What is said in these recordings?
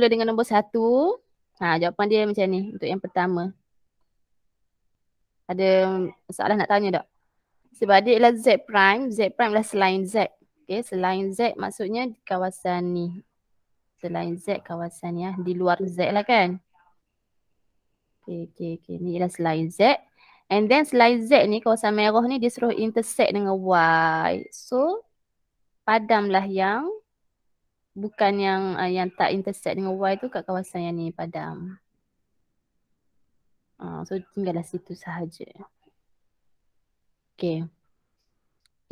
bermula dengan nombor satu. Ha, jawapan dia macam ni untuk yang pertama. Ada masalah nak tanya tak? Sebab dia ialah Z prime. Z prime adalah selain Z. Okay, selain Z maksudnya di kawasan ni. Selain Z kawasan ni ya. Di luar Z lah kan? Okay, okay, okay. Ni ialah selain Z. And then selain Z ni, kawasan merah ni dia suruh intersect dengan Y. So, padamlah yang bukan yang uh, yang tak intersect dengan Y tu kat kawasan yang ni padam. Uh, ah, so tinggallah situ sahaja. Okay.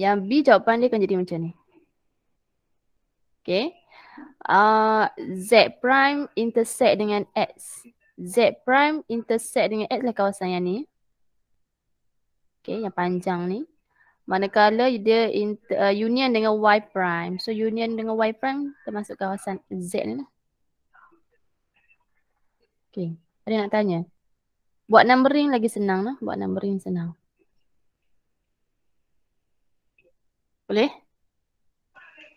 Yang B jawapan dia akan jadi macam ni. Okay. Uh, Z prime intersect dengan X. Z prime intersect dengan X lah kawasan yang ni. Okay yang panjang ni. Manakala dia in, uh, union dengan Y prime. So union dengan Y prime termasuk kawasan Z ni lah. Okay. Ada nak tanya? Buat numbering lagi senang lah. Buat numbering senang. Boleh?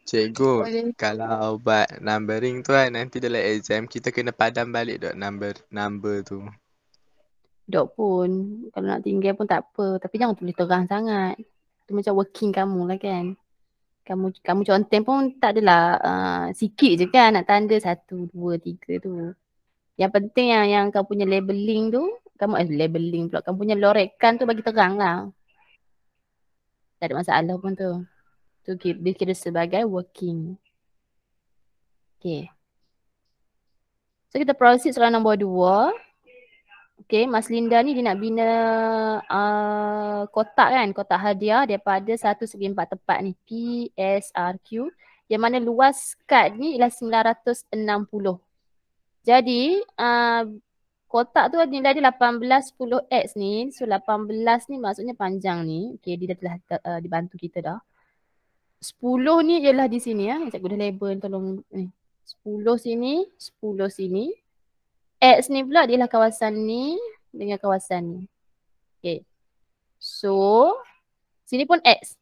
Cikgu, Boleh. kalau buat numbering tu kan nanti dalam exam kita kena padam balik dot number number tu. Dok pun. Kalau nak tinggal pun tak apa. Tapi jangan tulis terang sangat tu macam working kamu lah kan kamu kamu conteng pun tak adalah uh, sikit je kan nak tanda satu dua tiga tu yang penting yang yang kamu punya labelling tu kamu eh, labelling. pula kamu punya lorekan tu bagi terang lah tak ada masalah pun tu tu dia kira sebagai working okay So kita proceed soalan nombor dua. Okay, Mas Linda ni dia nak bina uh, kotak kan, kotak hadiah daripada satu segi empat tepat ni, PSRQ. Yang mana luas kad ni ialah 960. Jadi, uh, kotak tu nilai dia 1810X ni. So, 18 ni maksudnya panjang ni. Okay, dia dah telah uh, dibantu kita dah. 10 ni ialah di sini ya. Cikgu dah label tolong ni. 10 sini, 10 sini, X ni pula ialah kawasan ni dengan kawasan ni. Okay. So, sini pun X.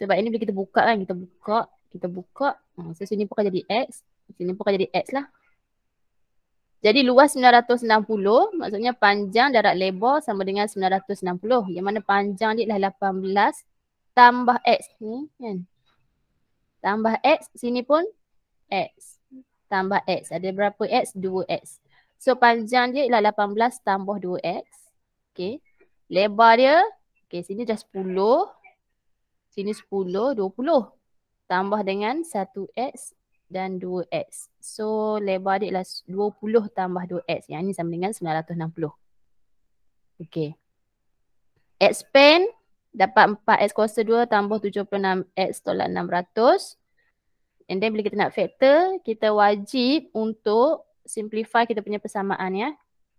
Sebab ini bila kita buka kan, kita buka, kita buka. Ha, so, sini pun akan jadi X. Sini pun akan jadi X lah. Jadi luas 960 maksudnya panjang darat lebar sama dengan 960 yang mana panjang dia adalah 18 tambah X ni kan. Tambah X sini pun X. Tambah X ada berapa X? 2X. So panjang dia ialah 18 tambah 2x. Okay. Lebar dia, okay sini dah 10. Sini 10, 20. Tambah dengan 1x dan 2x. So lebar dia ialah 20 tambah 2x. Yang ni sama dengan 960. Okay. Expand dapat 4x kuasa 2 tambah 76x tolak 600. And then bila kita nak factor, kita wajib untuk simplify kita punya persamaan ya.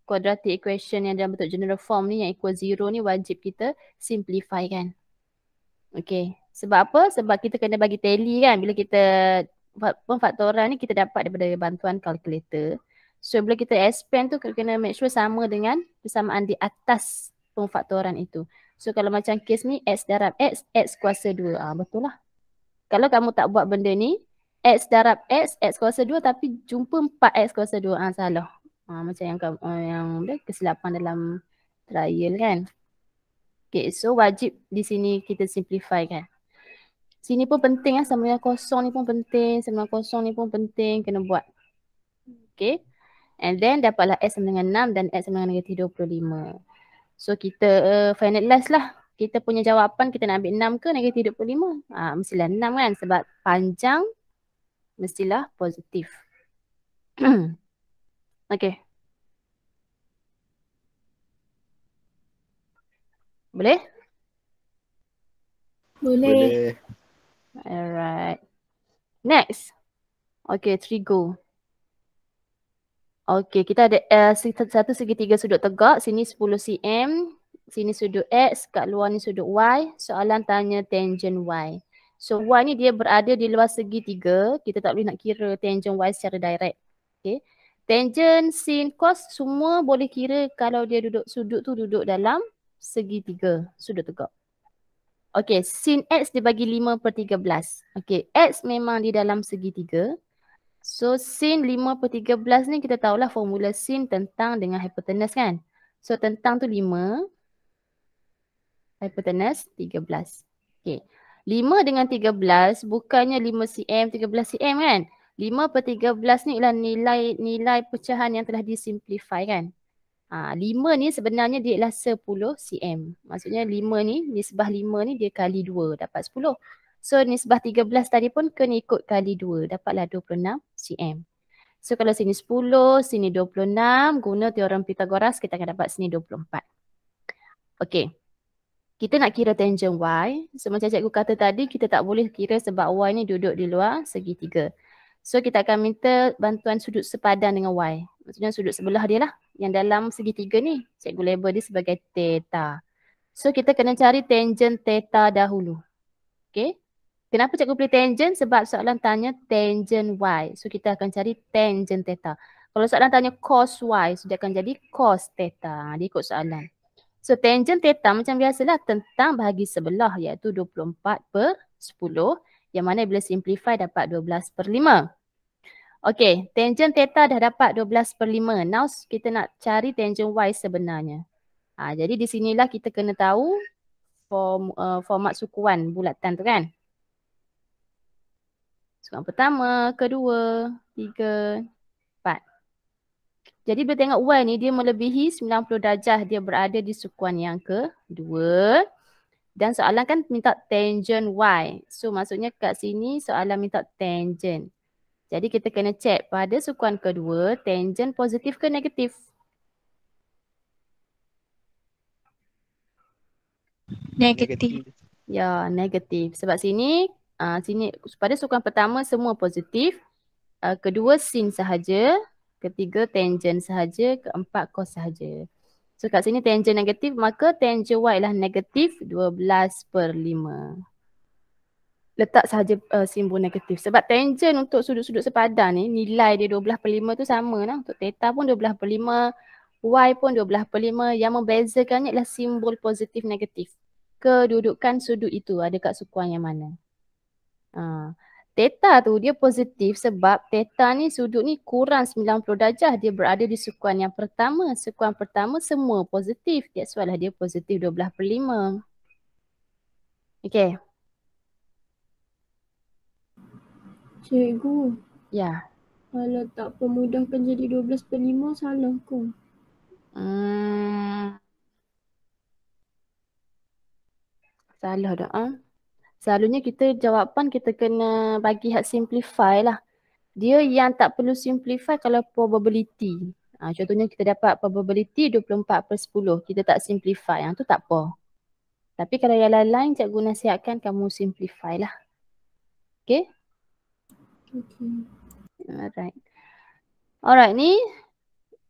Quadratic equation yang dalam bentuk general form ni yang equal zero ni wajib kita simplify kan. Okay. Sebab apa? Sebab kita kena bagi tally kan. Bila kita pun faktoran ni kita dapat daripada bantuan kalkulator. So bila kita expand tu kena make sure sama dengan persamaan di atas pemfaktoran itu. So kalau macam case ni X darab X, X kuasa 2. Ha, ah, betul lah. Kalau kamu tak buat benda ni, X darab X, X kuasa 2 tapi jumpa 4X kuasa 2. Ha, ah, salah. Ha, macam yang, ah, yang kesilapan dalam trial kan. Okay, so wajib di sini kita simplify kan. Sini pun penting lah. Sama dengan kosong ni pun penting. Sama dengan kosong ni pun penting. Kena buat. Okay. And then dapatlah X sama dengan 6 dan X sama dengan negatif 25. So kita uh, finalize lah. Kita punya jawapan kita nak ambil 6 ke negatif 25. Ha, mestilah 6 kan sebab panjang mestilah positif. okay. Boleh? Boleh. Alright. Next. Okay, trigo. Okay, kita ada uh, satu segitiga sudut tegak. Sini 10 cm. Sini sudut X. Kat luar ni sudut Y. Soalan tanya tangent Y. So y ni dia berada di luar segi tiga, kita tak boleh nak kira tangent y secara direct. Okay. Tangent, sin, cos semua boleh kira kalau dia duduk sudut tu duduk dalam segi tiga, sudut tegak. Okay, sin x dibagi lima per tiga belas, Okay, x memang di dalam segi tiga. So sin lima per tiga belas ni kita tahulah formula sin tentang dengan hypotenuse kan. So tentang tu 5, hypotenuse belas, Okay, 5 dengan 13 bukannya 5 cm, 13 cm kan? 5 per 13 ni ialah nilai nilai pecahan yang telah disimplify kan? Ha, 5 ni sebenarnya dia ialah 10 cm. Maksudnya 5 ni, nisbah 5 ni dia kali 2 dapat 10. So nisbah 13 tadi pun kena ikut kali 2 dapatlah 26 cm. So kalau sini 10, sini 26 guna teorem Pythagoras kita akan dapat sini 24. Okay kita nak kira tangent Y. So macam cikgu kata tadi, kita tak boleh kira sebab Y ni duduk di luar segitiga. So kita akan minta bantuan sudut sepadan dengan Y. Maksudnya sudut sebelah dia lah. Yang dalam segitiga ni, cikgu label dia sebagai theta. So kita kena cari tangent theta dahulu. Okay. Kenapa cikgu pilih tangent? Sebab soalan tanya tangent Y. So kita akan cari tangent theta. Kalau soalan tanya cos Y, so dia akan jadi cos theta. Ha, dia ikut soalan. So tangent theta macam biasalah tentang bahagi sebelah iaitu 24 per 10 yang mana bila simplify dapat 12 per 5. Okay, tangent theta dah dapat 12 per 5. Now kita nak cari tangent y sebenarnya. Ha, jadi di sinilah kita kena tahu form, uh, format sukuan bulatan tu kan. Sukuan pertama, kedua, tiga, empat. Jadi bila tengok Y ni dia melebihi 90 darjah dia berada di sukuan yang kedua. Dan soalan kan minta tangent Y. So maksudnya kat sini soalan minta tangent. Jadi kita kena check pada sukuan kedua tangent positif ke negatif? Negatif. Ya negatif. Sebab sini uh, sini pada sukuan pertama semua positif. Uh, kedua sin sahaja ketiga tangent sahaja, keempat cos sahaja. So kat sini tangent negatif maka tangent y lah negatif 12 per 5. Letak sahaja uh, simbol negatif sebab tangent untuk sudut-sudut sepadan ni nilai dia 12 per 5 tu sama lah. Untuk theta pun 12 per 5, y pun 12 per 5 yang membezakannya ialah simbol positif negatif. Kedudukan sudut itu ada kat sukuan yang mana. Haa. Uh. Theta tu dia positif sebab theta ni sudut ni kurang 90 darjah dia berada di sekuan yang pertama. Sekuan pertama semua positif. That's why lah dia positif 12 per 5. Okay. Cikgu. Ya. Kalau tak pemudahkan jadi 12 per 5 salah ke? Hmm. Salah dah. Ha? Selalunya kita jawapan kita kena bagi hak simplify lah. Dia yang tak perlu simplify kalau probability. Ha, contohnya kita dapat probability 24 per 10. Kita tak simplify. Yang ha, tu tak apa. Tapi kalau yang lain-lain cikgu nasihatkan kamu simplify lah. Okay. Okay. Alright. Alright ni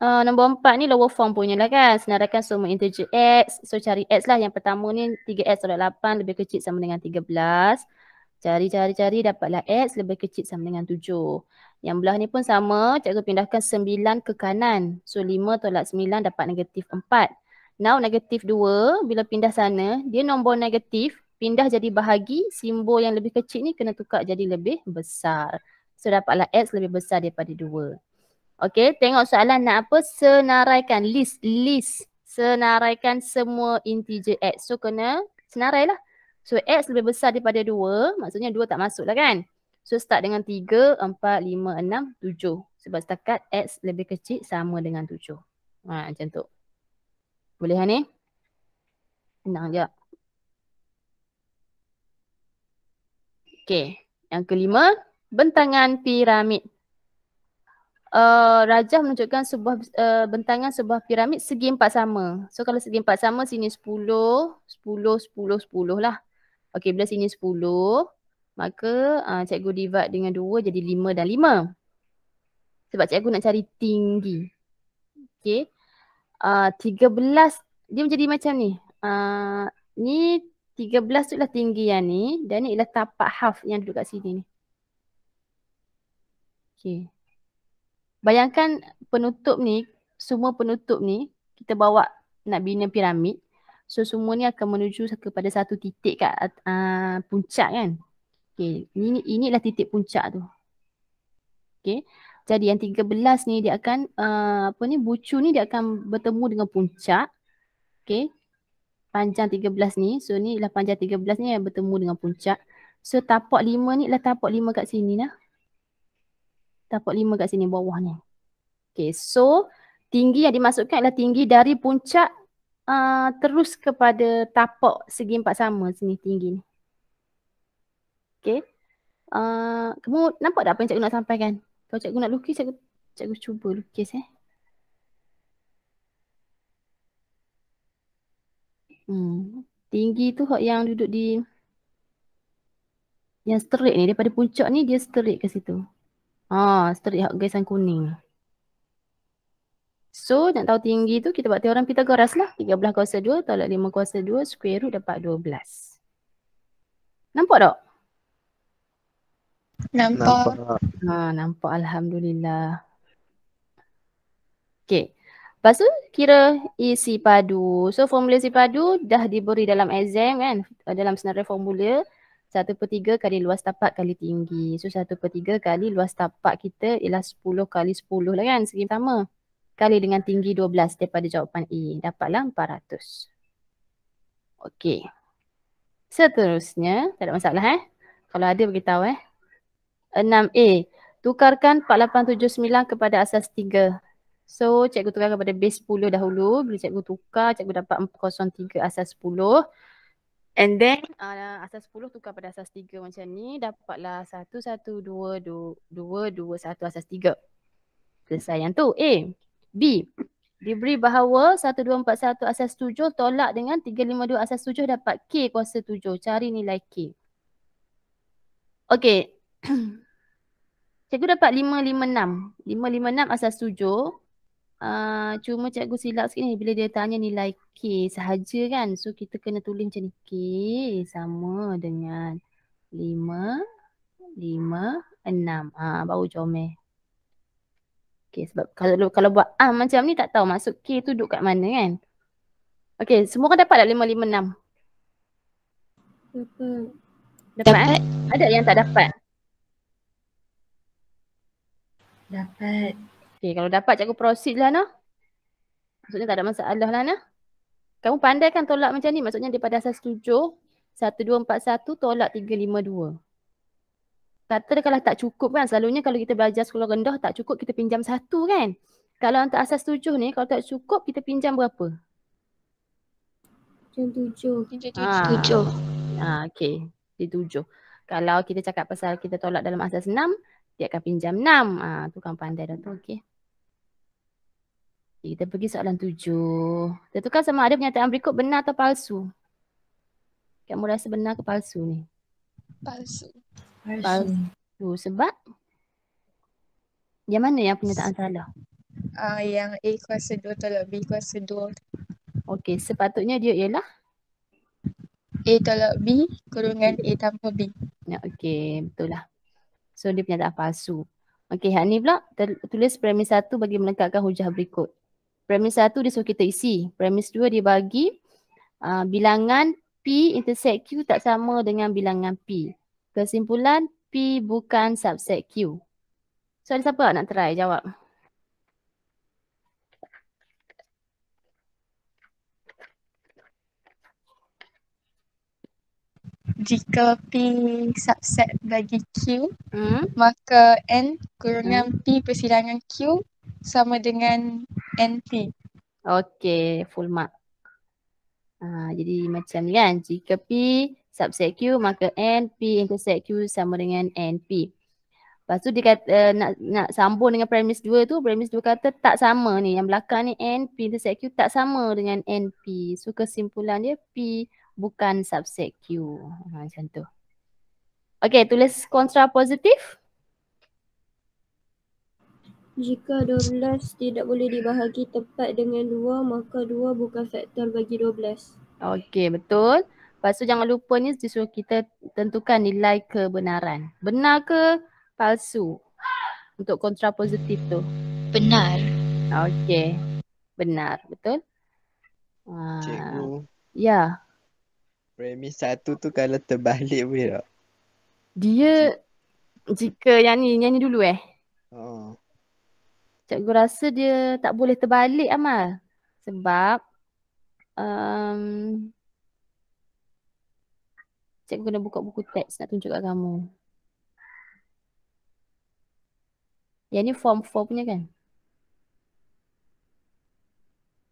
uh, nombor empat ni lower form punya lah kan. Senaraikan semua integer x. So cari x lah yang pertama ni 3x darab 8 lebih kecil sama dengan 13. Cari, cari, cari dapatlah x lebih kecil sama dengan 7. Yang belah ni pun sama. Cikgu pindahkan 9 ke kanan. So 5 tolak 9 dapat negatif 4. Now negatif 2 bila pindah sana dia nombor negatif pindah jadi bahagi simbol yang lebih kecil ni kena tukar jadi lebih besar. So dapatlah x lebih besar daripada 2. Okey, tengok soalan nak apa? Senaraikan list, list. Senaraikan semua integer X. So kena senarailah. So X lebih besar daripada 2, maksudnya 2 tak masuklah kan? So start dengan 3, 4, 5, 6, 7. Sebab setakat X lebih kecil sama dengan 7. Ha, macam tu. Boleh kan ni? Senang je. Okey, yang kelima, bentangan piramid uh, rajah menunjukkan sebuah uh, bentangan sebuah piramid segi empat sama. So kalau segi empat sama sini sepuluh, sepuluh, sepuluh, sepuluh lah. Okey bila sini sepuluh. maka uh, cikgu divide dengan dua jadi lima dan lima. Sebab cikgu nak cari tinggi. Okey. Uh, belas dia menjadi macam ni. Uh, ni 13 tu lah tinggi yang ni dan ni ialah tapak half yang duduk kat sini ni. Okey bayangkan penutup ni, semua penutup ni kita bawa nak bina piramid. So semua ni akan menuju kepada satu titik kat uh, puncak kan. Okay, ini inilah titik puncak tu. Okay, jadi yang 13 ni dia akan uh, apa ni bucu ni dia akan bertemu dengan puncak. Okay, panjang 13 ni. So ni lah panjang 13 ni yang bertemu dengan puncak. So tapak 5 ni lah tapak 5 kat sini lah tapak lima kat sini bawah ni. Okay so tinggi yang dimasukkan adalah tinggi dari puncak uh, terus kepada tapak segi empat sama sini tinggi ni. Okay. Uh, kamu nampak tak apa yang cikgu nak sampaikan? Kalau cikgu nak lukis, cikgu, cikgu cuba lukis eh. Hmm. Tinggi tu yang duduk di yang straight ni, daripada puncak ni dia straight ke situ. Haa, ah, straight hot gas kuning. So, nak tahu tinggi tu kita buat teorem Pythagoras lah. belah kuasa 2 tolak 5 kuasa 2, square root dapat 12. Nampak tak? Nampak. Haa, ah, nampak. Alhamdulillah. Okay. Lepas tu kira isi padu. So formula isi padu dah diberi dalam exam kan. Dalam senarai formula. Satu per tiga kali luas tapak kali tinggi. So satu per tiga kali luas tapak kita ialah sepuluh kali sepuluh, lah kan segi pertama. Kali dengan tinggi dua belas, daripada jawapan A. Dapatlah empat ratus. Okey. Seterusnya, tak ada masalah eh. Kalau ada beritahu eh. Enam a Tukarkan 4879 kepada asas 3. So cikgu tukar kepada base 10 dahulu. Bila cikgu tukar, cikgu dapat 403 asas 10. And then uh, asas 10 tukar pada asas 3 macam ni dapatlah 1 1 2 2 2 1 asas 3. Selesai yang tu. A. B. Diberi bahawa 1 2 4 1 asas 7 tolak dengan 3 5 2 asas 7 dapat K kuasa 7. Cari nilai K. Okay. Cikgu dapat 5 5 6. 5 5 6 asas 7 Ah, cuma cikgu silap sikit ni bila dia tanya nilai K sahaja kan. So kita kena tulis macam ni. K sama dengan 5, 5, 6. Ha, baru comel. Okay sebab kalau kalau buat ah macam ni tak tahu masuk K tu duduk kat mana kan. Okay semua orang dapat tak 5, 5, 6? Dapat. Dapat? Eh? Ada yang tak dapat? Dapat. Okay, kalau dapat cikgu proceed lah nah. Maksudnya tak ada masalah lah nah. Kamu pandai kan tolak macam ni? Maksudnya daripada asas 7, 1241 tolak 352. Kata kalau tak cukup kan, selalunya kalau kita belajar sekolah rendah tak cukup kita pinjam satu kan. Kalau untuk asas tujuh ni, kalau tak cukup kita pinjam berapa? Pinjam tujuh, Pinjam 7. Ha. Ha, okay, di tujuh. Kalau kita cakap pasal kita tolak dalam asas enam, dia akan pinjam enam. Ha, tu kan pandai dah tu. Okay. Okay, kita pergi soalan tujuh. Kita tukar sama ada pernyataan berikut benar atau palsu. Kamu rasa benar ke palsu ni? Palsu. Palsu. palsu. Sebab? Yang mana yang penyataan salah? Uh, yang A kuasa 2 tolak B kuasa 2. Okey, sepatutnya dia ialah? A tolak B kurungan A tanpa B. Okey, betul lah. So dia pernyataan palsu. Okey, yang ni pula tulis premis satu bagi melengkapkan hujah berikut. Premis satu dia suruh kita isi. Premise 2 dia bagi uh, bilangan P intersect Q tak sama dengan bilangan P. Kesimpulan P bukan subset Q. So ada siapa nak try jawab? Jika P subset bagi Q, hmm? maka N kurungan hmm. P persidangan Q sama dengan NP. Okey, full mark. Ha, jadi macam ni kan, jika P subset Q maka NP P intersect Q sama dengan NP. Lepas tu dia kata uh, nak, nak sambung dengan premis 2 tu, premis 2 kata tak sama ni. Yang belakang ni NP P intersect Q tak sama dengan NP. So kesimpulan dia P bukan subset Q. Ha, macam tu. Okay, tulis kontra positif. Jika 12 tidak boleh dibahagi tepat dengan 2 maka 2 bukan faktor bagi 12. Okey betul. Pastu jangan lupa ni disuruh kita tentukan nilai kebenaran. Benar ke palsu untuk kontra positif tu? Benar. Okey. Benar. Betul? Ha. Cikgu. Ah, ya. Premis satu tu kalau terbalik boleh tak? Dia Cik. jika yang ni, yang ni dulu eh? Oh cikgu rasa dia tak boleh terbalik Amal sebab um, cikgu kena buka buku teks nak tunjuk kat kamu. Yang ni form 4 punya kan?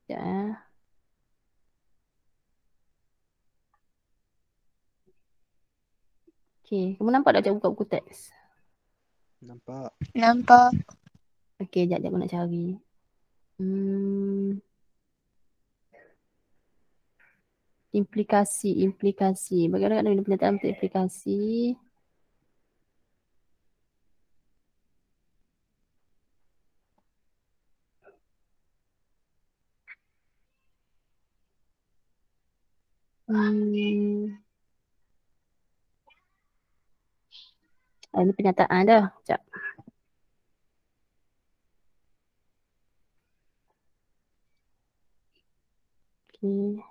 Sekejap ya. Ah. Okay. Kamu nampak tak cikgu buka buku teks? Nampak. Nampak. Okay, jap jap aku nak cari. Hmm. Implikasi, implikasi. Bagaimana nak minum pernyataan untuk implikasi? Hmm. Ah, ini pernyataan dah. Sekejap. sih.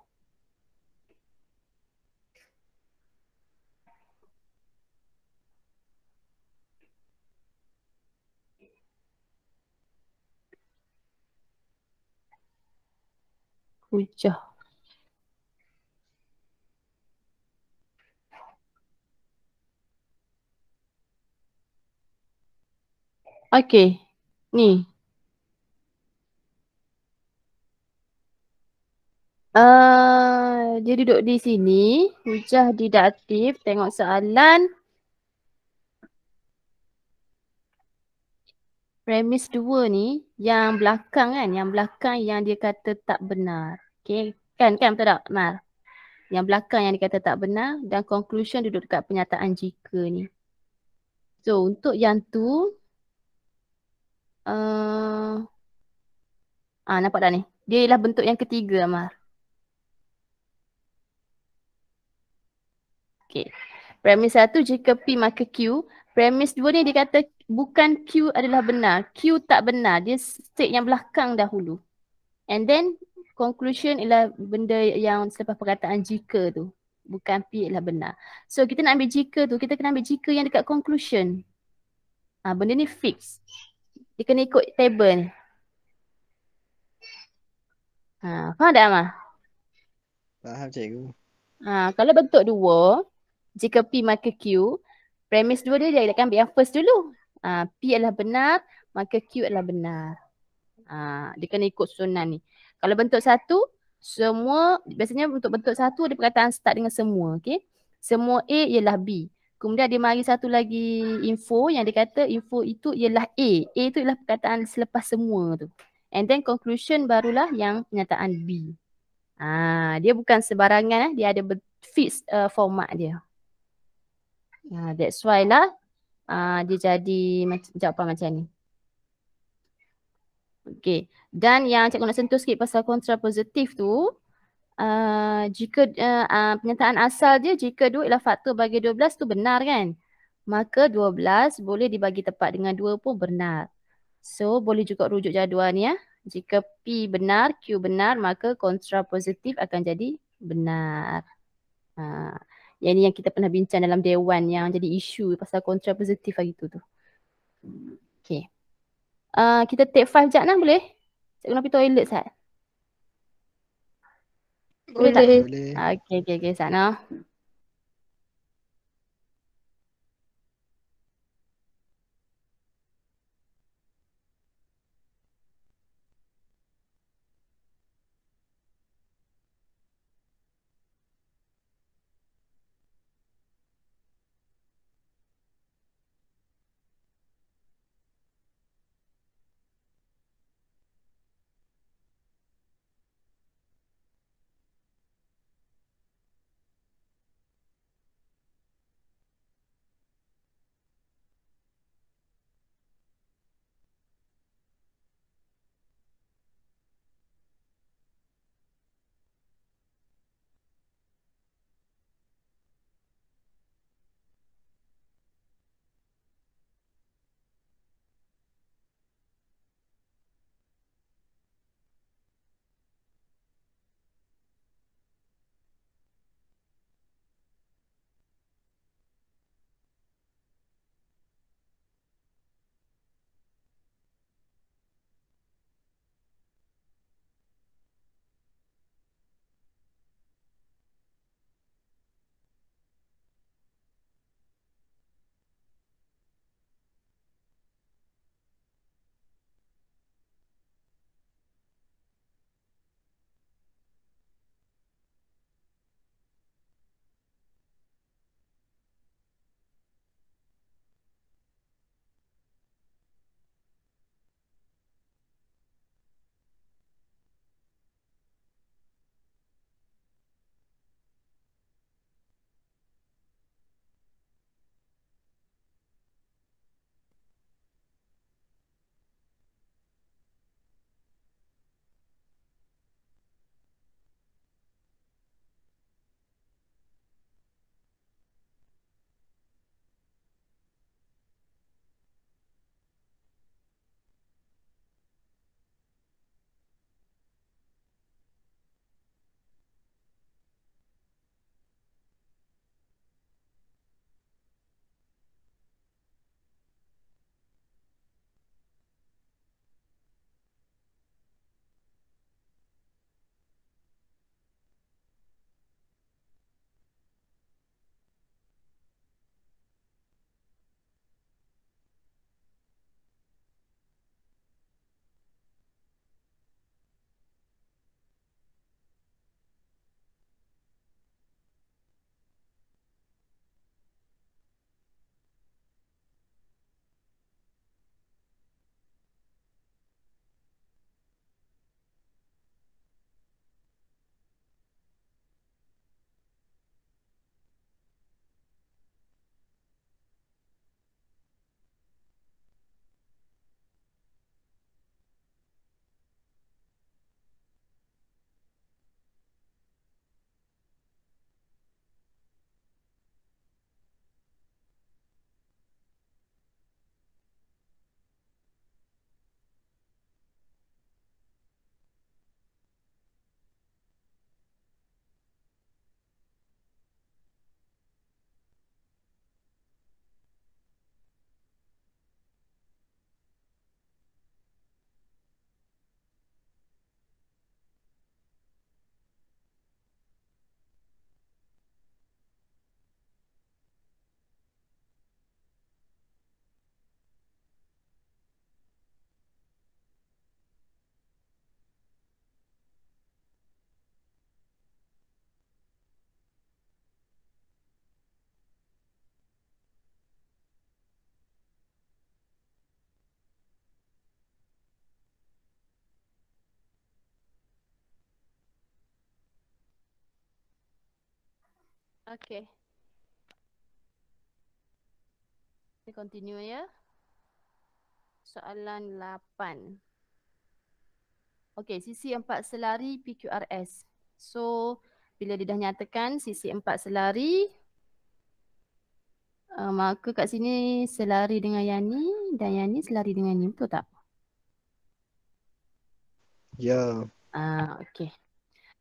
Okay. Okey. Ni, Eh, dia duduk di sini. Hujah didaktif. Tengok soalan. Premis dua ni yang belakang kan. Yang belakang yang dia kata tak benar. Okay. Kan kan betul tak? Mar. Yang belakang yang dia kata tak benar. Dan conclusion duduk dekat penyataan jika ni. So untuk yang tu. Uh, ah nampak tak ni? Dia ialah bentuk yang ketiga Mar. Okay. Premis satu jika P maka Q. Premis dua ni dia kata bukan Q adalah benar. Q tak benar. Dia state yang belakang dahulu. And then conclusion ialah benda yang selepas perkataan jika tu. Bukan P ialah benar. So kita nak ambil jika tu, kita kena ambil jika yang dekat conclusion. Ha, benda ni fix. Dia kena ikut table ni. Ah, ha, faham tak Amal? Faham cikgu. Ha, kalau bentuk dua, jika P maka Q, premis dua dia dia akan ambil yang first dulu. Ha, P adalah benar, maka Q adalah benar. Ha, dia kena ikut sunan ni. Kalau bentuk satu, semua, biasanya untuk bentuk satu ada perkataan start dengan semua. Okay? Semua A ialah B. Kemudian dia mari satu lagi info yang dia kata info itu ialah A. A itu ialah perkataan selepas semua tu. And then conclusion barulah yang penyataan B. Ah, dia bukan sebarangan, eh. dia ada fixed uh, format dia. Ha, that's why lah uh, dia jadi jawapan macam ni. Okay. Dan yang cikgu nak sentuh sikit pasal kontrapositif tu, uh, jika uh, ha, uh, penyataan asal dia jika dua ialah faktor bagi dua belas tu benar kan? Maka dua belas boleh dibagi tepat dengan dua pun benar. So boleh juga rujuk jadual ni ya. Jika P benar, Q benar maka kontrapositif akan jadi benar. Uh, yang ni yang kita pernah bincang dalam dewan yang jadi isu pasal kontra positif hari tu tu. Okay. Uh, kita take five jap nak boleh? Saya Gunung pergi toilet sat. Boleh. Boleh. boleh. Ah, okay, okay, okay. Sana. Okay. Kita continue ya. Soalan 8. Okay, sisi empat selari PQRS. So, bila dia dah nyatakan sisi empat selari, uh, maka kat sini selari dengan yang ni dan yang ni selari dengan ni. Betul tak? Ya. Yeah. Ah, uh, okay.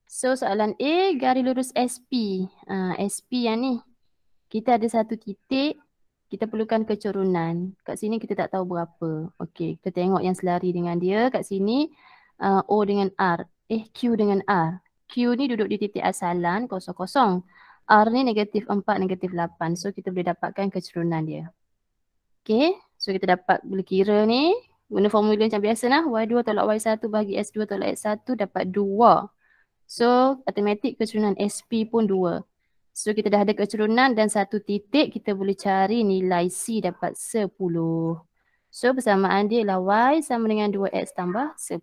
So soalan A garis lurus SP. Uh, ha, SP yang ni. Kita ada satu titik. Kita perlukan kecerunan. Kat sini kita tak tahu berapa. Okey kita tengok yang selari dengan dia. Kat sini uh, O dengan R. Eh Q dengan R. Q ni duduk di titik asalan kosong-kosong. R ni negatif 4, negatif 8. So kita boleh dapatkan kecerunan dia. Okey. So kita dapat boleh kira ni. Guna formula macam biasa lah. Y2 tolak Y1 bahagi S2 tolak s 1 dapat 2. So matematik keturunan SP pun dua. So kita dah ada keturunan dan satu titik kita boleh cari nilai C dapat 10. So persamaan dia ialah Y sama dengan 2X tambah 10.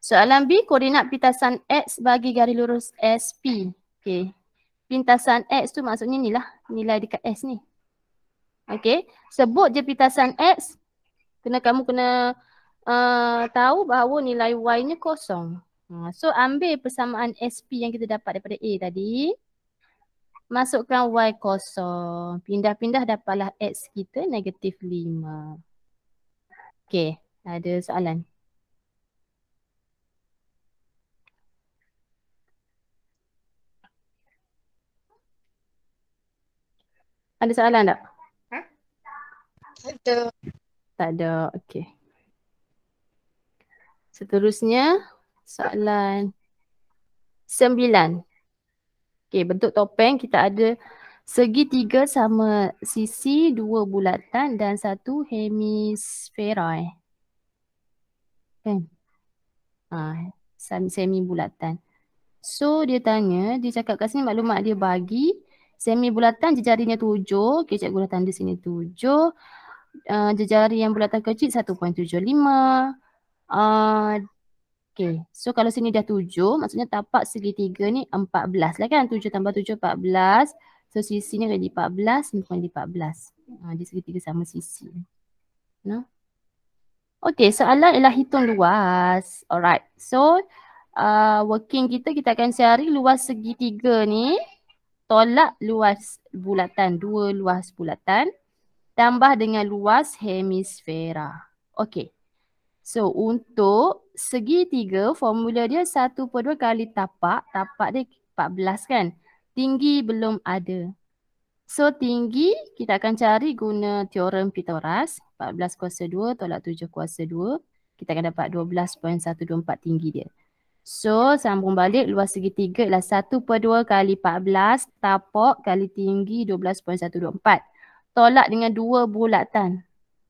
Soalan B, koordinat pintasan X bagi garis lurus SP. Okay. Pintasan X tu maksudnya ni lah nilai dekat S ni. Okay. Sebut je pintasan X. Kena kamu kena uh, tahu bahawa nilai Y-nya kosong. Ha, so ambil persamaan SP yang kita dapat daripada A tadi. Masukkan Y kosong. Pindah-pindah dapatlah X kita negatif 5. Okay. Ada soalan? Ada soalan tak? Ha? Tak ada. Tak ada. Okay. Seterusnya soalan sembilan. Okey, bentuk topeng kita ada segi tiga sama sisi dua bulatan dan satu hemisfera. Eh. Okay. Ha, semi bulatan. So dia tanya, dia cakap kat sini maklumat dia bagi semi bulatan jejarinya tujuh. Okey, cikgu dah tanda sini tujuh. Uh, jejari yang bulatan kecil 1.75. Uh, Okay. So kalau sini dah tujuh, maksudnya tapak segitiga ni empat belas lah kan. Tujuh tambah tujuh empat belas. So sisi ni kena di empat belas, ni pun jadi empat belas. Jadi ha, segitiga sama sisi. No? Okay, soalan ialah hitung luas. Alright. So uh, working kita, kita akan cari luas segitiga ni tolak luas bulatan, dua luas bulatan tambah dengan luas hemisfera. Okay. So untuk segi tiga formula dia satu per dua kali tapak. Tapak dia empat belas kan. Tinggi belum ada. So tinggi kita akan cari guna teorem Pythagoras. 14 kuasa 2 tolak 7 kuasa 2. Kita akan dapat 12.124 tinggi dia. So sambung balik luas segi tiga ialah 1 per 2 kali 14 tapak kali tinggi 12.124. Tolak dengan dua bulatan.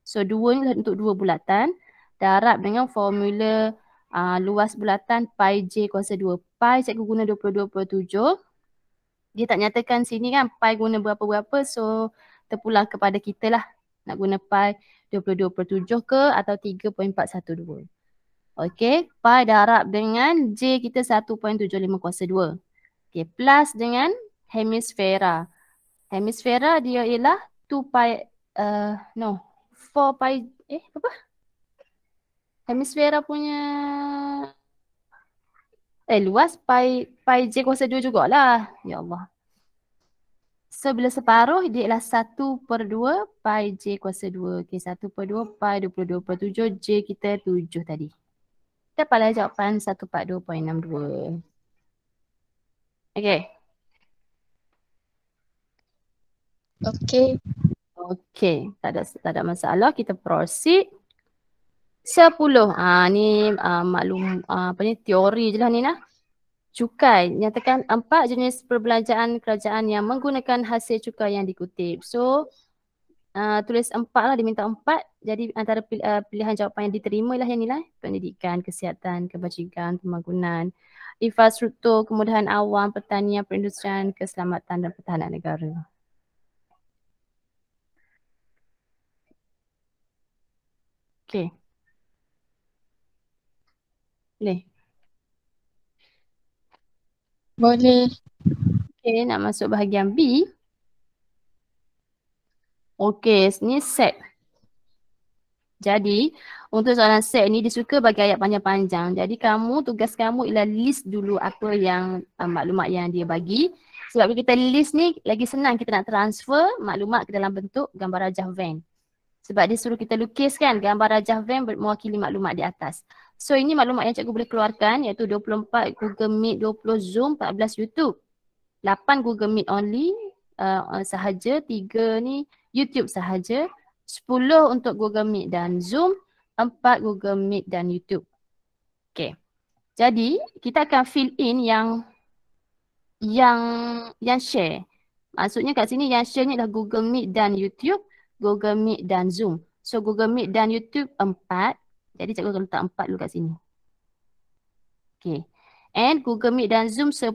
So dua ni untuk dua bulatan darab dengan formula uh, luas bulatan pi j kuasa 2. Pi cikgu guna 22.27. Dia tak nyatakan sini kan pi guna berapa-berapa so terpulang kepada kita lah nak guna pi 22.7 ke atau 3.412. Okey, pi darab dengan J kita 1.75 kuasa 2. Okey, plus dengan hemisfera. Hemisfera dia ialah 2 pi, uh, no, 4 pi, eh apa? hemisfera punya eh luas pi pi j kuasa 2 jugalah. Ya Allah. So bila separuh dia ialah 1 per 2 pi j kuasa 2. Okay 1 per 2 pi 22 per 7 j kita 7 tadi. kita Dapatlah jawapan 142.62. Okay. Okay. Okay. Tak ada, tak ada masalah. Kita proceed. Sepuluh. Ha, ni uh, maklum uh, apa ni teori je lah ni lah. Cukai. Nyatakan empat jenis perbelanjaan kerajaan yang menggunakan hasil cukai yang dikutip. So uh, tulis empat lah. Diminta empat. Jadi antara pil- uh, pilihan jawapan yang diterima lah yang nilai. Pendidikan, kesihatan, kebajikan, pembangunan, infrastruktur, kemudahan awam, pertanian, perindustrian, keselamatan dan pertahanan negara. Okay. Boleh. Boleh. Okay, nak masuk bahagian B. Okey, ni set. Jadi, untuk soalan set ni dia suka bagi ayat panjang-panjang. Jadi kamu, tugas kamu ialah list dulu apa yang uh, maklumat yang dia bagi. Sebab bila kita list ni, lagi senang kita nak transfer maklumat ke dalam bentuk gambar rajah van. Sebab dia suruh kita lukis kan gambar rajah van mewakili maklumat di atas. So ini maklumat yang cikgu boleh keluarkan iaitu 24 Google Meet, 20 Zoom, 14 YouTube. 8 Google Meet only uh, uh sahaja, 3 ni YouTube sahaja, 10 untuk Google Meet dan Zoom, 4 Google Meet dan YouTube. Okay. Jadi kita akan fill in yang yang yang share. Maksudnya kat sini yang share ni adalah Google Meet dan YouTube, Google Meet dan Zoom. So Google Meet dan YouTube 4, jadi cikgu akan letak 4 dulu kat sini. Okay. And Google Meet dan Zoom 10.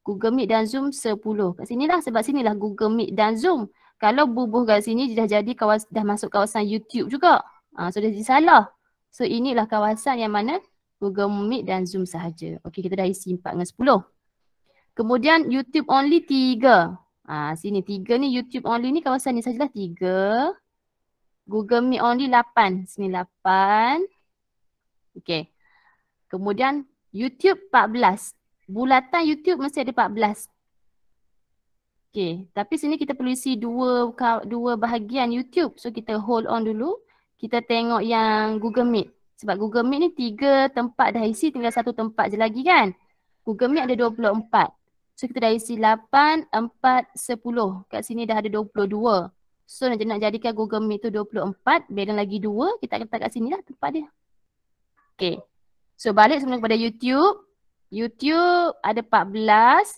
Google Meet dan Zoom 10. Kat sini lah sebab sinilah Google Meet dan Zoom. Kalau bubuh kat sini dah jadi kawas, dah masuk kawasan YouTube juga. Ha, so dah jadi salah. So inilah kawasan yang mana Google Meet dan Zoom sahaja. Okay kita dah isi 4 dengan 10. Kemudian YouTube only 3. Ha, sini 3 ni YouTube only ni kawasan ni sajalah 3. Google Meet only 8. Sini 8. Okay. Kemudian YouTube 14. Bulatan YouTube mesti ada 14. Okay. Tapi sini kita perlu isi dua, dua bahagian YouTube. So kita hold on dulu. Kita tengok yang Google Meet. Sebab Google Meet ni tiga tempat dah isi tinggal satu tempat je lagi kan. Google Meet ada 24. So kita dah isi 8, 4, 10. Kat sini dah ada 22. So nak, nak jadikan Google Meet tu 24, beda lagi dua, kita akan letak kat sini lah tempat dia. Okay. So balik semula kepada YouTube. YouTube ada 14.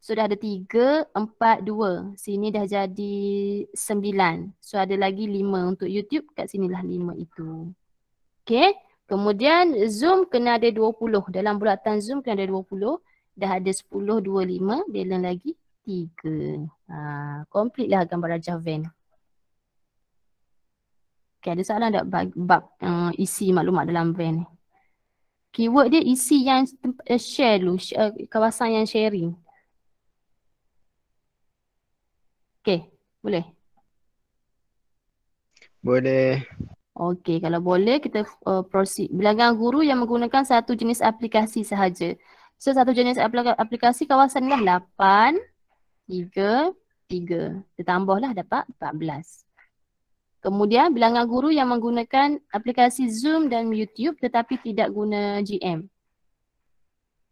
So dah ada 3, 4, 2. Sini dah jadi 9. So ada lagi 5 untuk YouTube. Kat lah 5 itu. Okay. Kemudian Zoom kena ada 20. Dalam bulatan Zoom kena ada 20. Dah ada 10, 2, 5. Balance lagi tiga. Ha, complete lah gambar Rajah Van. Okay, ada soalan tak bab, bab uh, isi maklumat dalam van ni? Keyword dia isi yang uh, share dulu, uh, kawasan yang sharing. Okay, boleh? Boleh. Okay, kalau boleh kita uh, proceed. Bilangan guru yang menggunakan satu jenis aplikasi sahaja. So satu jenis aplikasi kawasan ni lah 8, tiga, tiga. Ditambahlah dapat empat belas. Kemudian bilangan guru yang menggunakan aplikasi Zoom dan YouTube tetapi tidak guna GM.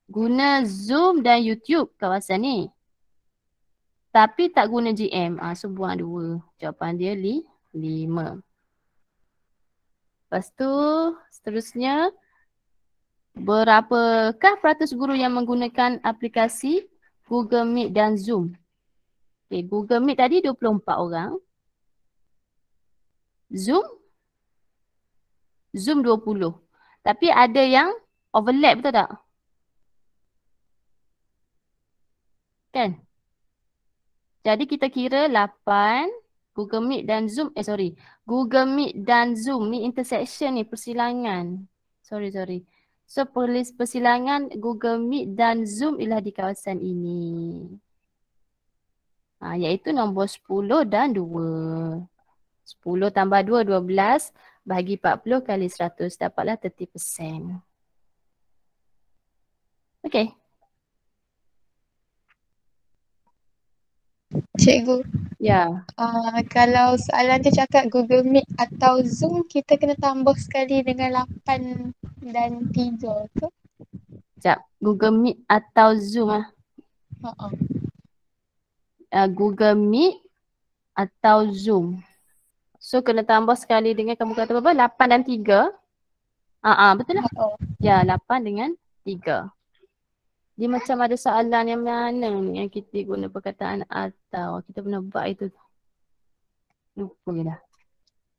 Guna Zoom dan YouTube kawasan ni. Tapi tak guna GM. Ha, ah, so buang dua. Jawapan dia li, lima. Lepas tu seterusnya. Berapakah peratus guru yang menggunakan aplikasi Google Meet dan Zoom? Okay, eh, Google Meet tadi 24 orang. Zoom? Zoom 20. Tapi ada yang overlap betul tak? Kan? Jadi kita kira 8 Google Meet dan Zoom. Eh sorry. Google Meet dan Zoom ni intersection ni persilangan. Sorry sorry. So persilangan Google Meet dan Zoom ialah di kawasan ini. Ha, iaitu nombor 10 dan 2. 10 tambah 2, 12. Bahagi 40 kali 100 dapatlah 30%. Okey. Cikgu. Ya. Yeah. Uh, kalau soalan dia cakap Google Meet atau Zoom, kita kena tambah sekali dengan 8 dan 3 tu. Sekejap. Google Meet atau Zoom lah. Uh -uh uh, Google Meet atau Zoom. So kena tambah sekali dengan kamu kata berapa? 8 dan 3. Aa, uh-huh, betul lah. Oh. Ya, 8 dengan 3. Di macam ada soalan yang mana ni yang kita guna perkataan atau. Kita pernah buat itu. Lupa je dah.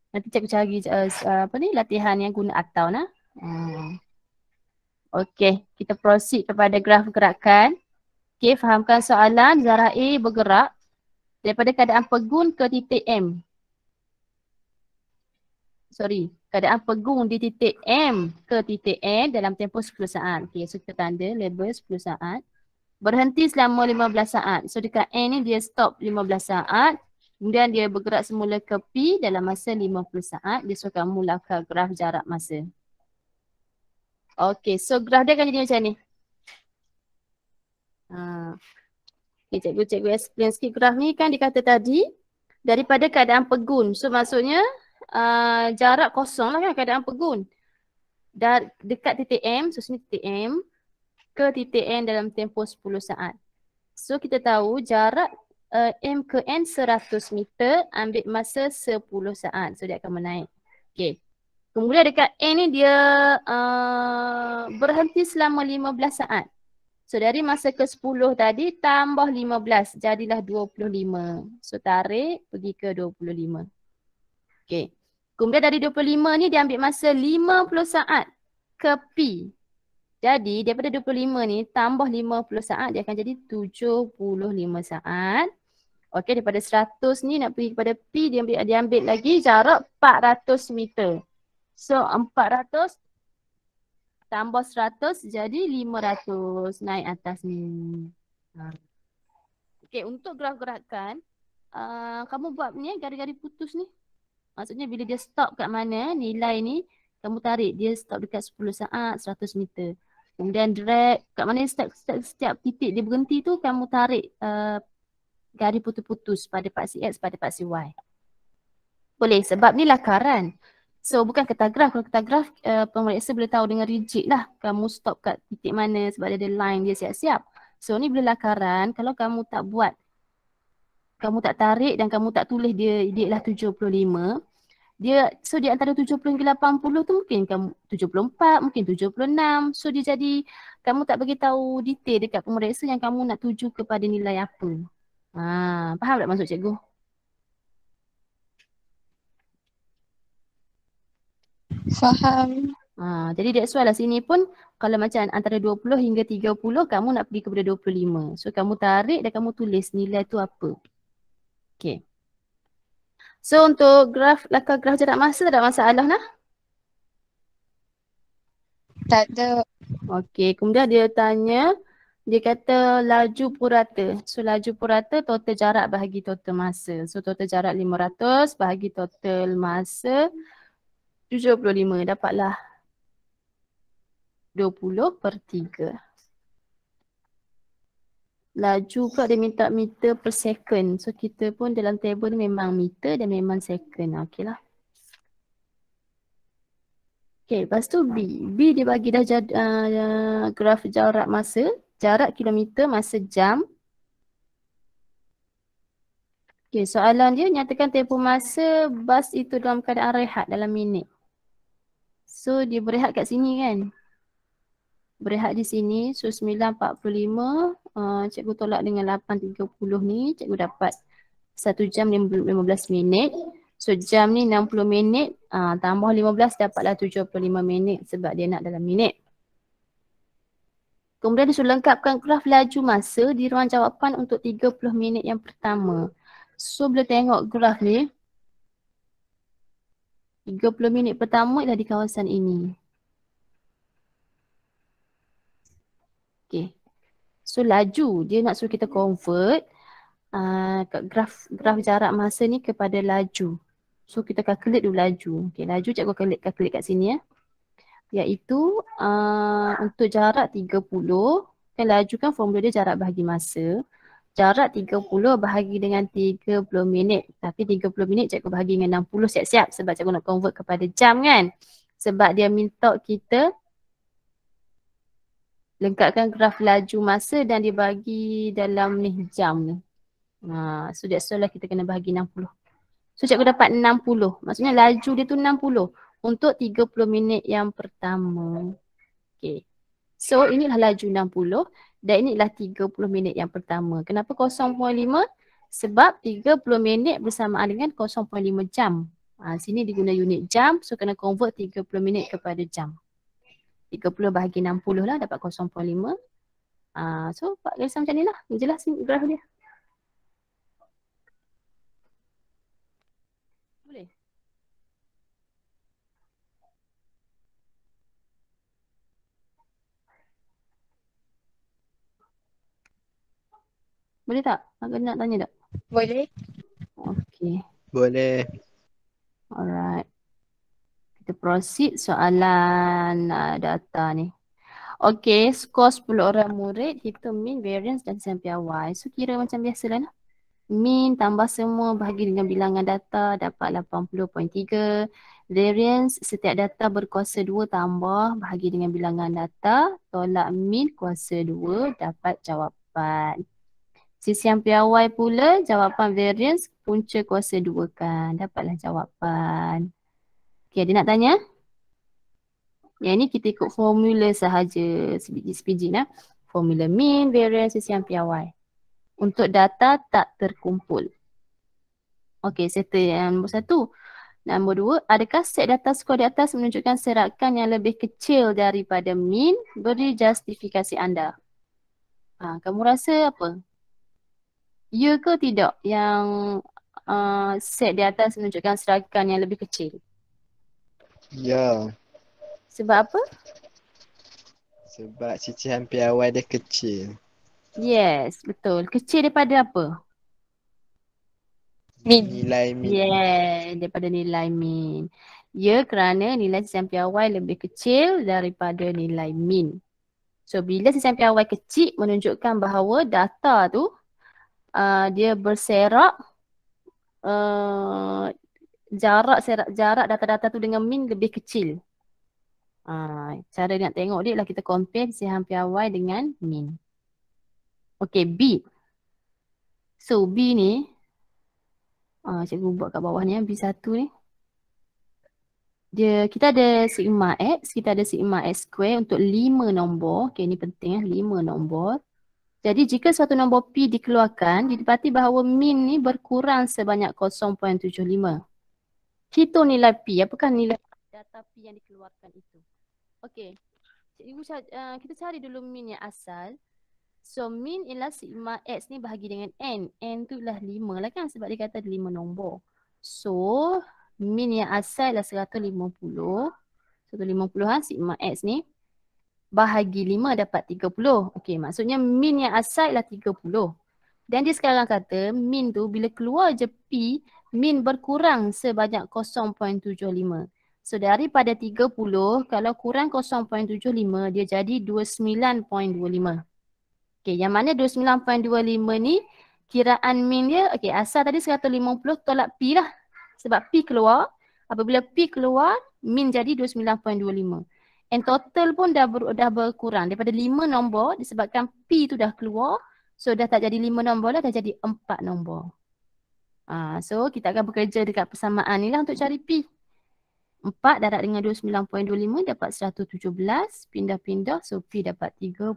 Nanti cikgu cari uh, uh apa ni latihan yang guna atau nah. Hmm. Okey, kita proceed kepada graf gerakan. Okey, fahamkan soalan Zara A bergerak daripada keadaan pegun ke titik M. Sorry, keadaan pegun di titik M ke titik N e dalam tempoh 10 saat. Okey, so kita tanda label 10 saat. Berhenti selama 15 saat. So dekat N ni dia stop 15 saat. Kemudian dia bergerak semula ke P dalam masa 50 saat. Dia suruh kamu lakukan graf jarak masa. Okay, so graf dia akan jadi macam ni. Ha. Okay, cikgu, cikgu explain sikit graf ni kan dikata tadi daripada keadaan pegun. So maksudnya uh, jarak kosong lah kan keadaan pegun. Dar dekat titik M, so sini titik M ke titik N dalam tempoh 10 saat. So kita tahu jarak uh, M ke N 100 meter ambil masa 10 saat. So dia akan menaik. Okay. Kemudian dekat N ni dia uh, berhenti selama 15 saat. So dari masa ke 10 tadi tambah 15 jadilah 25. So tarik pergi ke 25. Okey. Kemudian dari 25 ni dia ambil masa 50 saat ke P. Jadi daripada 25 ni tambah 50 saat dia akan jadi 75 saat. Okey daripada 100 ni nak pergi kepada P dia ambil, dia ambil lagi jarak 400 meter. So 400 tambah 100 jadi 500 naik atas ni. Okey, untuk graf gerakan, uh, kamu buat ni gari-gari putus ni. Maksudnya bila dia stop kat mana nilai ni, kamu tarik dia stop dekat 10 saat 100 meter. Kemudian drag kat mana setiap, setiap, setiap titik dia berhenti tu kamu tarik uh, gari putus-putus pada paksi X pada paksi Y. Boleh sebab ni lakaran. So bukan ketagraf. Kalau ketagraf uh, eh, pemeriksa boleh tahu dengan rigid lah. Kamu stop kat titik mana sebab dia ada line dia siap-siap. So ni bila lakaran kalau kamu tak buat kamu tak tarik dan kamu tak tulis dia dia ialah 75 dia so di antara 70 hingga 80 tu mungkin kamu 74 mungkin 76 so dia jadi kamu tak bagi tahu detail dekat pemeriksa yang kamu nak tuju kepada nilai apa. Ha, faham tak maksud cikgu? Faham. Ha, jadi that's why lah sini pun kalau macam antara 20 hingga 30 kamu nak pergi kepada 25. So kamu tarik dan kamu tulis nilai tu apa. Okay. So untuk graf, laka graf jarak masa tak ada masalah lah? Tak ada. Okay, kemudian dia tanya, dia kata laju purata. So laju purata total jarak bahagi total masa. So total jarak 500 bahagi total masa. Hmm. 75 dapatlah 20 per 3. Laju pula dia minta meter per second. So kita pun dalam table ni memang meter dan memang second. Ah, Okey lah. Okey lepas tu B. B dia bagi dah jad, uh, graf jarak masa. Jarak kilometer masa jam. Okey soalan dia nyatakan tempoh masa bas itu dalam keadaan rehat dalam minit. So dia berehat kat sini kan. Berehat di sini. So 9.45 uh, cikgu tolak dengan 8.30 ni cikgu dapat 1 jam 15 minit. So jam ni 60 minit uh, tambah 15 dapatlah 75 minit sebab dia nak dalam minit. Kemudian dia suruh lengkapkan graf laju masa di ruang jawapan untuk 30 minit yang pertama. So boleh tengok graf ni, 30 minit pertama ialah di kawasan ini. Okay. So laju dia nak suruh kita convert uh, graf graf jarak masa ni kepada laju. So kita calculate dulu laju. Okay laju cikgu calculate, calculate kat sini ya. Iaitu uh, untuk jarak 30 kan laju kan formula dia jarak bahagi masa jarak 30 bahagi dengan 30 minit. Tapi 30 minit cikgu bahagi dengan 60 siap-siap sebab cikgu nak convert kepada jam kan. Sebab dia minta kita lengkapkan graf laju masa dan dibagi dalam ni jam ni. Ha, so that's why lah kita kena bahagi 60. So cikgu dapat 60. Maksudnya laju dia tu 60 untuk 30 minit yang pertama. Okay. So inilah laju 60 dan ini adalah 30 minit yang pertama. Kenapa 0.5? Sebab 30 minit bersamaan dengan 0.5 jam. Ha, sini diguna unit jam so kena convert 30 minit kepada jam. 30 bahagi 60 lah dapat 0.5. Ha, so buat macam ni lah. Jelas graf dia. Boleh tak? Aku nak tanya tak? Boleh. Okay. Boleh. Alright. Kita proceed soalan uh, data ni. Okay, skor 10 orang murid, hitung mean, variance dan sample Y. So, kira macam biasa lah. Nah. Mean tambah semua bahagi dengan bilangan data dapat 80.3. Variance setiap data berkuasa 2 tambah bahagi dengan bilangan data tolak mean kuasa 2 dapat jawapan. Sisi piawai pula jawapan variance punca kuasa dua kan. Dapatlah jawapan. Okey dia nak tanya? Yang ni kita ikut formula sahaja sebiji-sebiji nak Formula mean variance sisi piawai. Untuk data tak terkumpul. Okey settle yang nombor satu. Nombor dua, adakah set data skor di atas menunjukkan serakan yang lebih kecil daripada mean? Beri justifikasi anda. Ha, kamu rasa apa? Ya ke tidak yang uh, set di atas menunjukkan serakan yang lebih kecil? Ya. Sebab apa? Sebab cicihan piawai dia kecil. Yes, betul. Kecil daripada apa? Min. Nilai min. Yes, daripada nilai min. Ya kerana nilai cicihan piawai lebih kecil daripada nilai min. So bila cicihan piawai kecil menunjukkan bahawa data tu uh, Eh, dia berserak uh, jarak serak jarak data-data tu dengan min lebih kecil. Uh, cara nak tengok dia lah kita compare si hampir y dengan min. Okay B. So B ni uh, cikgu buat kat bawah ni eh, b satu ni. Dia kita ada sigma x, kita ada sigma x square untuk lima nombor. Okay ni penting eh 5 nombor. Jadi jika suatu nombor P dikeluarkan, didapati bahawa min ni berkurang sebanyak 0.75. Hitung nilai P, apakah nilai data P yang dikeluarkan itu? Okey, uh, kita cari dulu min yang asal. So min ialah sigma X ni bahagi dengan N. N tu ialah 5 lah kan sebab dia kata 5 nombor. So min yang asal ialah 150. 150 lah sigma X ni bahagi 5 dapat 30. Okey maksudnya min yang asal ialah 30. Dan dia sekarang kata min tu bila keluar je P, min berkurang sebanyak 0.75. So daripada 30 kalau kurang 0.75 dia jadi 29.25. Okey yang mana 29.25 ni kiraan min dia okey asal tadi 150 tolak P lah. Sebab P keluar apabila P keluar min jadi 29.25. And total pun dah, ber, dah berkurang daripada lima nombor disebabkan P tu dah keluar So dah tak jadi lima nombor lah, dah jadi empat nombor Ah, So kita akan bekerja dekat persamaan ni lah untuk cari P Empat darat dengan dua dua sembilan poin lima dapat tujuh belas. Pindah-pindah so P dapat tiga.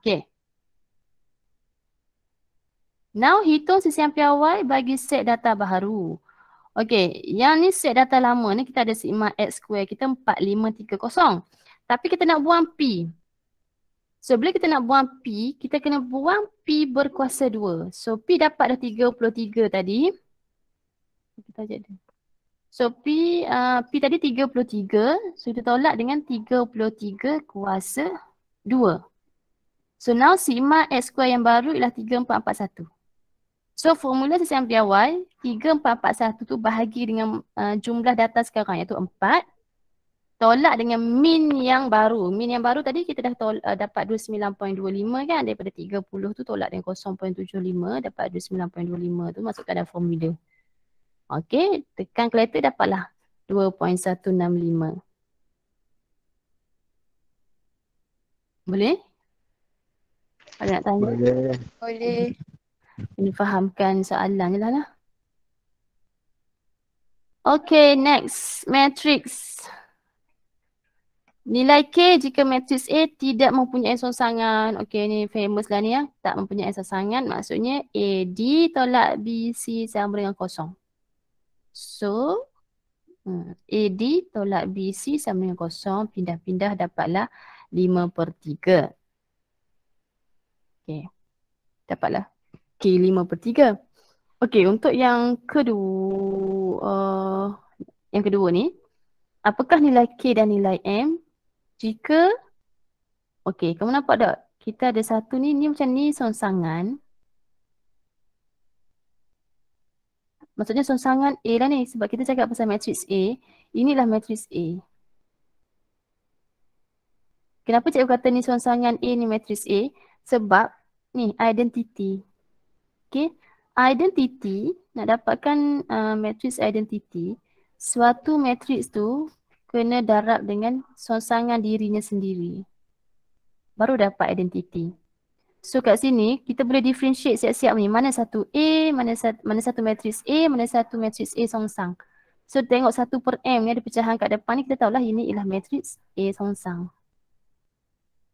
Okay Now hitung sisi yang piawai bagi set data baharu Okey, yang ni set data lama ni kita ada sigma x square kita 4530. Tapi kita nak buang p. So bila kita nak buang p, kita kena buang p berkuasa 2. So p dapat dah 33 tadi. Kita ajak dia. So p uh, p tadi 33, so kita tolak dengan 33 kuasa 2. So now sigma x square yang baru ialah 3441. So formula sesuai awal 3441 tu bahagi dengan uh, jumlah data sekarang iaitu 4 tolak dengan min yang baru. Min yang baru tadi kita dah tol, uh, dapat 29.25 kan daripada 30 tu tolak dengan 0.75 dapat 29.25 tu masukkan dalam formula. Okay tekan kereta dapatlah 2.165. Boleh? Ada nak tanya? Boleh. Boleh ini fahamkan soalan je lah lah. Okay, next. Matrix. Nilai K jika matrix A tidak mempunyai sosangan. Okay, ni famous lah ni ya. Tak mempunyai sosangan maksudnya A, tolak bc C sama dengan kosong. So, hmm, A, tolak bc C sama dengan kosong. Pindah-pindah dapatlah 5 per 3. Okay. Dapatlah k lima per tiga. Okay, untuk yang kedua, uh, yang kedua ni, apakah nilai K dan nilai M jika, okay, kamu nampak tak? Kita ada satu ni, ni macam ni sonsangan. Maksudnya sonsangan A lah ni sebab kita cakap pasal matrix A. Inilah matrix A. Kenapa cikgu kata ni sonsangan A ni matrix A? Sebab ni identiti. Okay, identity, nak dapatkan uh, matrix identity, suatu matrix tu kena darab dengan sonsangan dirinya sendiri. Baru dapat identity. So kat sini kita boleh differentiate siap-siap ni mana satu A, mana satu, mana satu matrix A, mana satu matrix A songsang. So tengok satu per M ni ada pecahan kat depan ni kita tahu lah ini ialah matrix A songsang.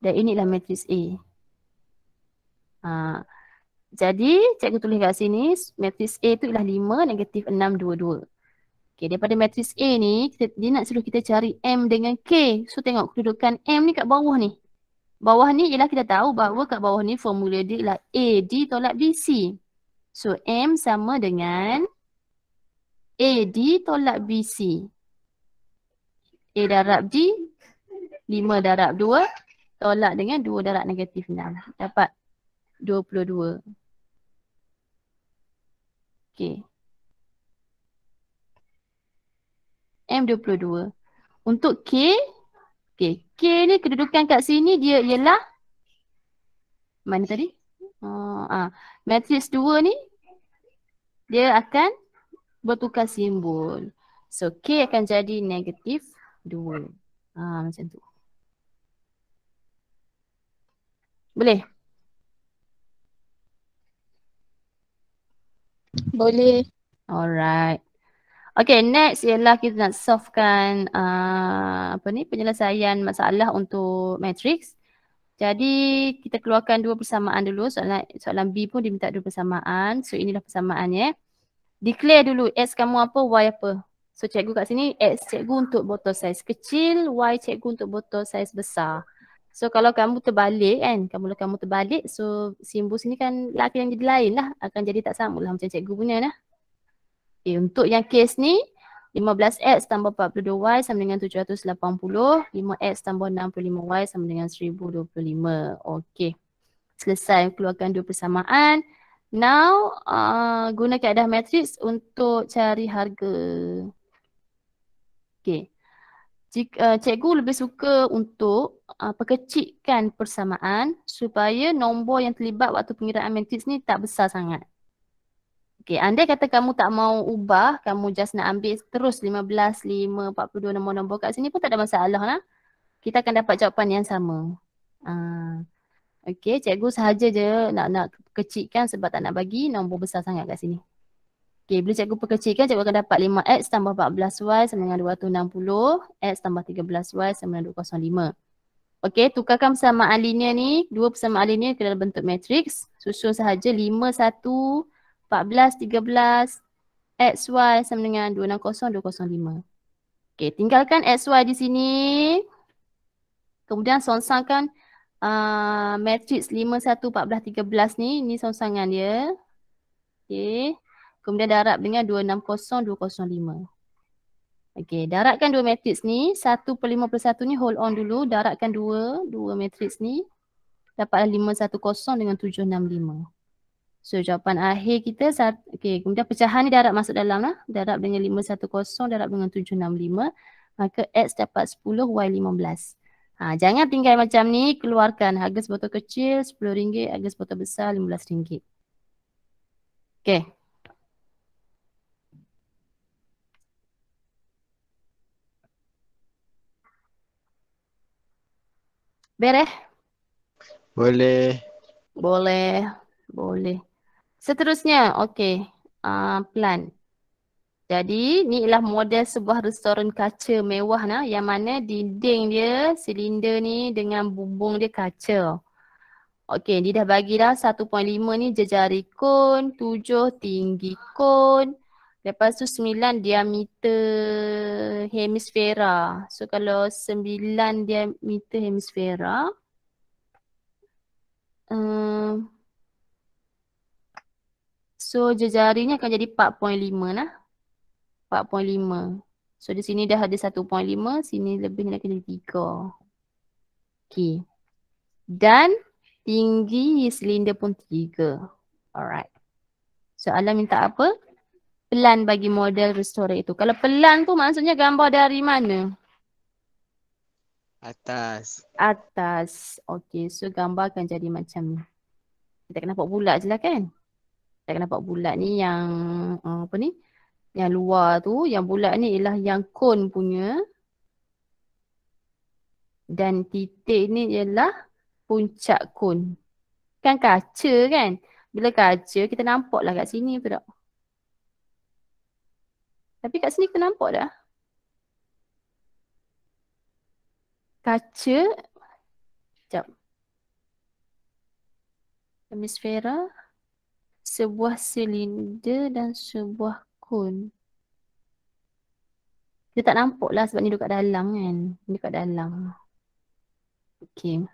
Dan ini ialah matrix A. Uh, jadi cikgu tulis kat sini matriks A tu ialah 5 negatif 6 2 2. Okey daripada matriks A ni kita, dia nak suruh kita cari M dengan K. So tengok kedudukan M ni kat bawah ni. Bawah ni ialah kita tahu bahawa kat bawah ni formula dia ialah AD tolak BC. So M sama dengan AD tolak BC. A darab D, 5 darab 2 tolak dengan 2 darab negatif 6. Dapat 22. Okay. M22. Untuk K, okay. K ni kedudukan kat sini dia ialah mana tadi? Oh, ah. Matrix 2 ni dia akan bertukar simbol. So K akan jadi negatif 2. Ah, macam tu. Boleh? Boleh. Alright. Okay, next ialah kita nak solvekan uh, apa ni penyelesaian masalah untuk matrix. Jadi kita keluarkan dua persamaan dulu. Soalan soalan B pun diminta dua persamaan. So inilah persamaannya. Declare dulu X kamu apa, Y apa. So cikgu kat sini X cikgu untuk botol saiz kecil, Y cikgu untuk botol saiz besar. So kalau kamu terbalik kan, kamu kalau kamu terbalik so simbol sini kan laki yang jadi lain lah akan jadi tak sama lah macam cikgu punya lah. Okay, eh, untuk yang kes ni 15x tambah 42y sama dengan 780, 5x tambah 65y sama dengan 1025. Okay, Selesai keluarkan dua persamaan. Now uh, guna keadaan matriks untuk cari harga. Okay. Cik, uh, eh, cikgu lebih suka untuk uh, eh, perkecikkan persamaan supaya nombor yang terlibat waktu pengiraan matrix ni tak besar sangat. Okey, andai kata kamu tak mau ubah, kamu just nak ambil terus 15, 5, 42 nombor-nombor kat sini pun tak ada masalah lah. Kita akan dapat jawapan yang sama. Uh, Okey, cikgu sahaja je nak nak kecikkan sebab tak nak bagi nombor besar sangat kat sini. Okay, bila cikgu perkecilkan, cikgu akan dapat 5X tambah 14Y sama dengan 260. X tambah 13Y sama dengan 205. Okay, tukarkan persamaan linear ni. Dua persamaan linear ke dalam bentuk matrix. Susun sahaja 5, 1, 14, 13, XY sama dengan 260, 205. Okay, tinggalkan XY di sini. Kemudian sonsangkan uh, matrix 5, 1, 14, 13 ni. Ni sonsangan dia. Okay. Kemudian darab dengan 260205. 205. Okey, daratkan dua matriks ni. 1 per 51 ni hold on dulu. Darabkan dua, dua matriks ni. Dapatlah 510 dengan 765. So jawapan akhir kita, okey, kemudian pecahan ni darab masuk dalam lah. Darab dengan 510, darab dengan 765. Maka X dapat 10, Y 15. Ha, jangan tinggal macam ni, keluarkan harga sebotol kecil RM10, harga sebotol besar RM15. Okay. Bereh? Boleh. Boleh. Boleh. Seterusnya, okey. Uh, plan. Jadi, ni ialah model sebuah restoran kaca mewah nah, yang mana dinding dia, silinder ni dengan bumbung dia kaca. Okey, dia dah bagilah 1.5 ni jejari kon, 7 tinggi kon, Lepas tu 9 diameter hemisfera. So kalau 9 diameter hemisfera. Um, so jejarinya akan jadi 4.5 lah. 4.5. So di sini dah ada 1.5. Sini lebih nak jadi 3. Okay. Dan tinggi silinder pun 3. Alright. So alam minta apa? pelan bagi model restore itu. Kalau pelan tu maksudnya gambar dari mana? Atas. Atas. Okey, so gambar akan jadi macam ni. Kita kena buat bulat je lah kan? Kita kena buat bulat ni yang uh, apa ni? Yang luar tu, yang bulat ni ialah yang cone punya. Dan titik ni ialah puncak cone. Kan kaca kan? Bila kaca kita nampak lah kat sini pun tak? Tapi kat sini kita nampak dah. Kaca. Sekejap. Hemisfera. Sebuah silinder dan sebuah kun. Kita tak nampak lah sebab ni dekat dalam kan. Ni dekat dalam. Okay.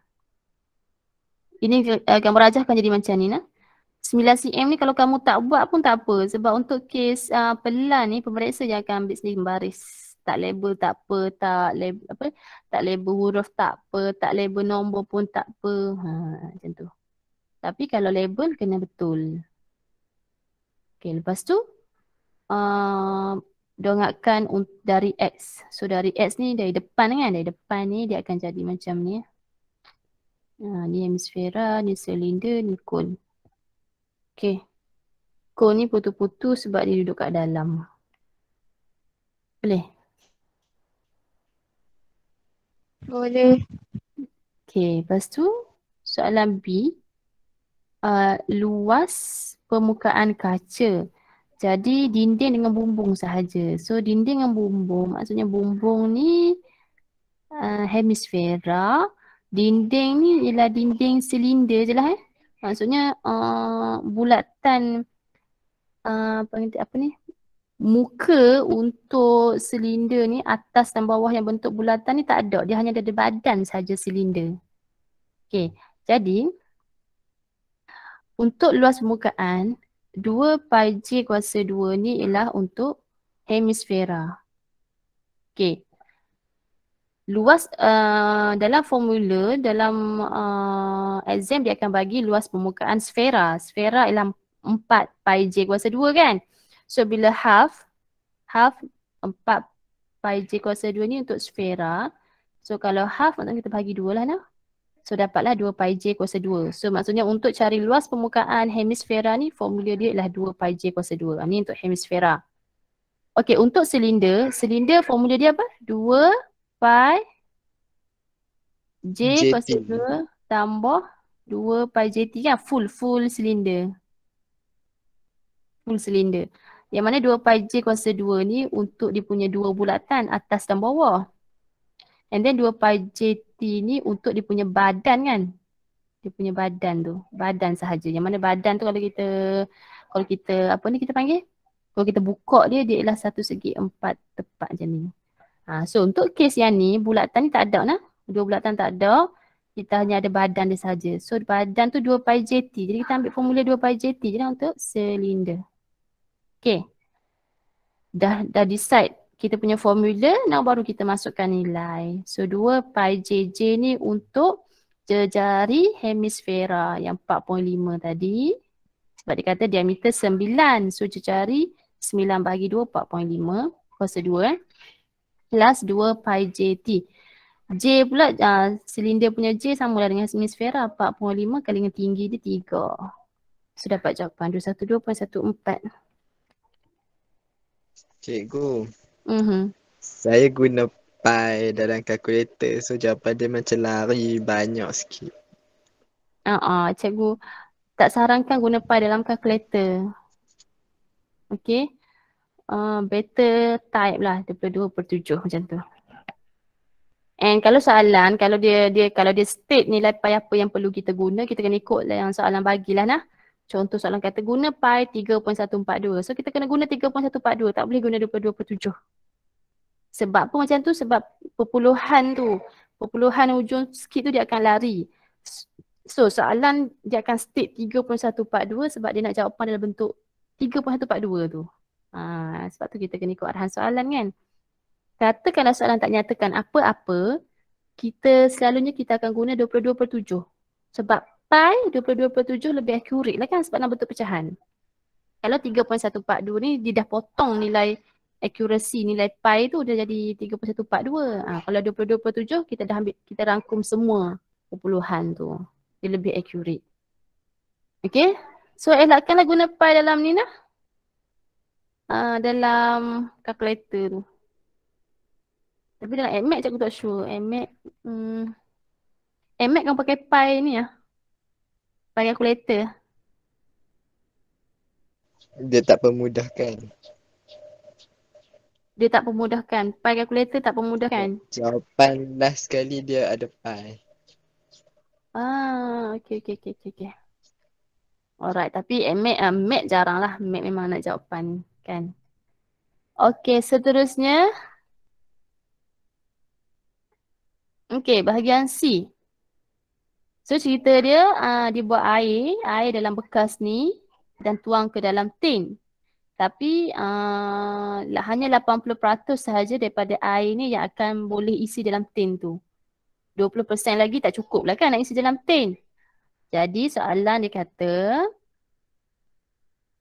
Ini uh, gambar rajah akan jadi macam ni lah. 9 cm ni kalau kamu tak buat pun tak apa sebab untuk kes uh, pelan ni pemeriksa yang akan ambil sendiri baris tak label tak apa tak label apa tak label huruf tak apa tak label nombor pun tak apa ha macam tu tapi kalau label kena betul okey lepas tu uh, ah, a dari x so dari x ni dari depan kan dari depan ni dia akan jadi macam ni ha, ni hemisfera ni silinder ni cone Okay. kau ni putu-putu sebab dia duduk kat dalam. Boleh? Boleh. Okay. Lepas tu soalan B. Uh, luas permukaan kaca. Jadi dinding dengan bumbung sahaja. So dinding dengan bumbung maksudnya bumbung ni uh, hemisfera. Dinding ni ialah dinding silinder je lah eh maksudnya uh, bulatan uh, apa ni apa ni muka untuk silinder ni atas dan bawah yang bentuk bulatan ni tak ada dia hanya ada badan saja silinder okey jadi untuk luas permukaan 2 pi j kuasa 2 ni ialah untuk hemisfera okey luas uh, dalam formula dalam uh, exam dia akan bagi luas permukaan sfera. Sfera ialah 4 pi j kuasa 2 kan. So bila half half 4 pi j kuasa 2 ni untuk sfera. So kalau half maksudnya kita bagi 2 lah nah. So dapatlah 2 pi j kuasa 2. So maksudnya untuk cari luas permukaan hemisfera ni formula dia ialah 2 pi j kuasa 2. Ini ah, untuk hemisfera. Okey untuk silinder, silinder formula dia apa? 2 pi J kos 2 tambah 2 pi JT kan full full silinder full silinder yang mana 2 pi J kuasa 2 ni untuk dia punya dua bulatan atas dan bawah and then 2 pi JT ni untuk dia punya badan kan dia punya badan tu badan sahaja yang mana badan tu kalau kita kalau kita apa ni kita panggil kalau kita buka dia dia ialah satu segi empat tepat macam ni Ha, so untuk kes yang ni bulatan ni tak ada nah. Dua bulatan tak ada. Kita hanya ada badan dia saja. So badan tu 2 pi JT. Jadi kita ambil formula 2 pi JT je lah untuk silinder. Okay. Dah dah decide kita punya formula. Now baru kita masukkan nilai. So 2 pi JJ ni untuk jejari hemisfera yang 4.5 tadi. Sebab dia kata diameter 9. So jejari 9 bagi 2 4.5. Kuasa 2 eh plus 2 pi jt. J pula uh, silinder punya J sama lah dengan semisfera 4.5 kali dengan tinggi dia 3. So dapat jawapan 212.14. Cikgu. Mm-hmm. Saya guna pi dalam kalkulator so jawapan dia macam lari banyak sikit. Ah, uh-uh, cikgu tak sarankan guna pi dalam kalkulator. Okay. Ah, better type lah daripada dua per tujuh macam tu. And kalau soalan, kalau dia dia kalau dia state nilai pi apa yang perlu kita guna, kita kena ikut lah yang soalan bagilah lah. Contoh soalan kata guna pi 3.142. So kita kena guna 3.142, tak boleh guna 22 per 7. Sebab apa macam tu? Sebab perpuluhan tu, perpuluhan hujung sikit tu dia akan lari. So soalan dia akan state 3.142 sebab dia nak jawapan dalam bentuk 3.142 tu. Ha, sebab tu kita kena ikut arahan soalan kan. Katakanlah soalan tak nyatakan apa-apa, kita selalunya kita akan guna 22 per 7. Sebab pi 22 per 7 lebih akurat lah kan sebab nak betul pecahan. Kalau 3.142 ni dia dah potong nilai akurasi nilai pi tu dah jadi 3.142. Ha, kalau 22 per 7 kita dah ambil, kita rangkum semua perpuluhan tu. Dia lebih akurat. Okay. So elakkanlah guna pi dalam ni lah uh, dalam kalkulator tu. Tapi dalam AMAT cikgu tak sure. AMAT hmm. AMAT kan pakai pi ni lah. Pi kalkulator. Dia tak pemudahkan. Dia tak pemudahkan, Pi kalkulator tak pemudahkan. Jawapan last sekali dia ada pi. Ah, okey okey okey okey. Alright, tapi eh, Mac, uh, Mac jarang lah. Mac memang nak jawapan kan. Okey, seterusnya. Okey, bahagian C. So cerita dia uh, dia buat air, air dalam bekas ni dan tuang ke dalam tin. Tapi uh, hanya 80% sahaja daripada air ni yang akan boleh isi dalam tin tu. 20% lagi tak cukup lah kan nak isi dalam tin. Jadi soalan dia kata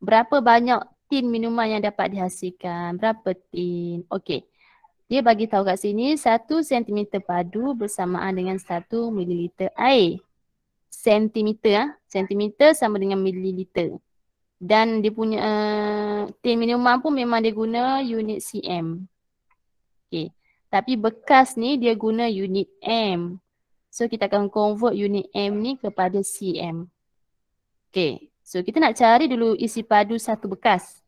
berapa banyak tin minuman yang dapat dihasilkan. Berapa tin? Okey. Dia bagi tahu kat sini 1 cm padu bersamaan dengan 1 ml air. Sentimeter ah. Sentimeter sama dengan mililiter. Dan dia punya uh, tin minuman pun memang dia guna unit cm. Okey. Tapi bekas ni dia guna unit m. So kita akan convert unit m ni kepada cm. Okey, So kita nak cari dulu isi padu satu bekas.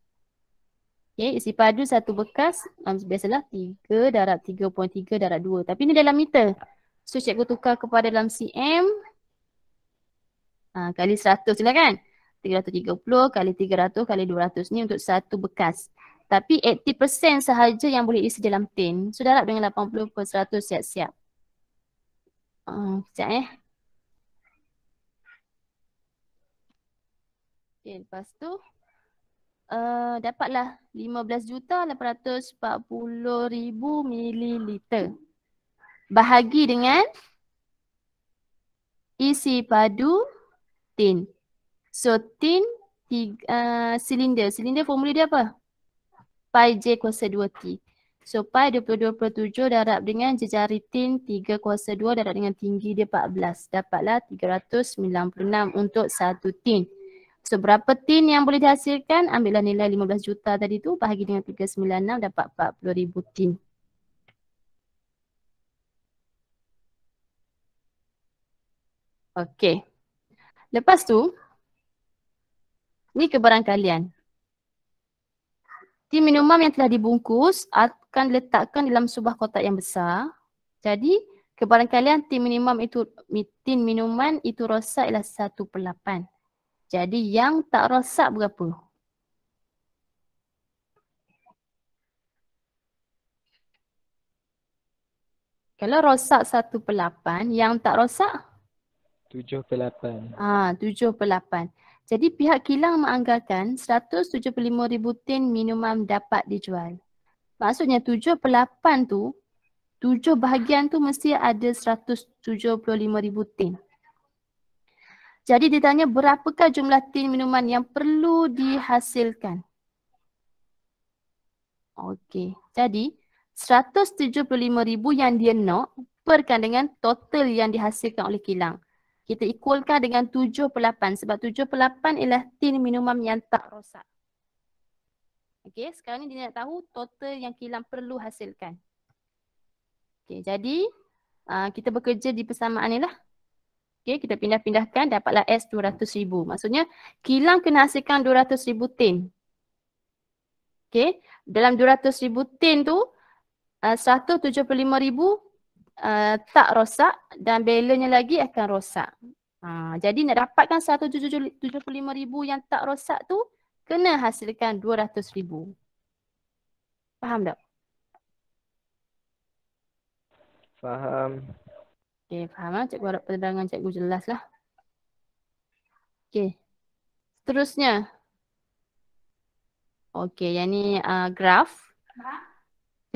Okay, isi padu satu bekas um, biasalah 3 darab 3.3 darab 2. Tapi ni dalam meter. So cikgu tukar kepada dalam cm uh, ah, kali 100 lah kan. 330 kali 300 kali 200 ni untuk satu bekas. Tapi 80% sahaja yang boleh isi dalam tin. So darab dengan 80 per 100 siap-siap. Uh, sekejap eh. Okay, lepas tu uh, dapatlah ribu mililiter. Bahagi dengan isi padu tin. So tin tiga, uh, silinder. Silinder formula dia apa? Pi J kuasa 2T. So pi 22.7 darab dengan jejari tin 3 kuasa 2 darab dengan tinggi dia 14. Dapatlah 396 untuk satu tin. So berapa tin yang boleh dihasilkan? Ambillah nilai 15 juta tadi tu bahagi dengan 396 dapat ribu tin. Okay, Lepas tu, ni kebarang kalian. Tin minuman yang telah dibungkus akan letakkan dalam sebuah kotak yang besar. Jadi, kebarang kalian tin minuman itu tin minuman itu rosak ialah 1 per 8. Jadi yang tak rosak berapa? Kalau rosak 1/8, yang tak rosak? 7/8. Ah, 7/8. Jadi pihak kilang menganggarkan ribu tin minimum dapat dijual. Maksudnya 7/8 tu tujuh bahagian tu mesti ada ribu tin. Jadi ditanya berapakah jumlah tin minuman yang perlu dihasilkan? Okey. Jadi 175,000 yang dia nak perkan dengan total yang dihasilkan oleh kilang. Kita equalkan dengan 7.8 sebab 7.8 ialah tin minuman yang tak rosak. Okey, sekarang ni dia nak tahu total yang kilang perlu hasilkan. Okey, jadi uh, kita bekerja di persamaan ni lah. Okey, kita pindah-pindahkan dapatlah S ribu. Maksudnya kilang kena hasilkan ribu tin. Okey, dalam ribu tin tu eh, uh, 175,000 ribu uh, tak rosak dan balance lagi akan rosak. Uh, jadi nak dapatkan 175,000 ribu yang tak rosak tu kena hasilkan 200,000. ribu. Faham tak? Faham. Okey, faham lah. Cikgu harap penerangan cikgu jelas lah. Okey. terusnya. Okey, yang ni uh, graf.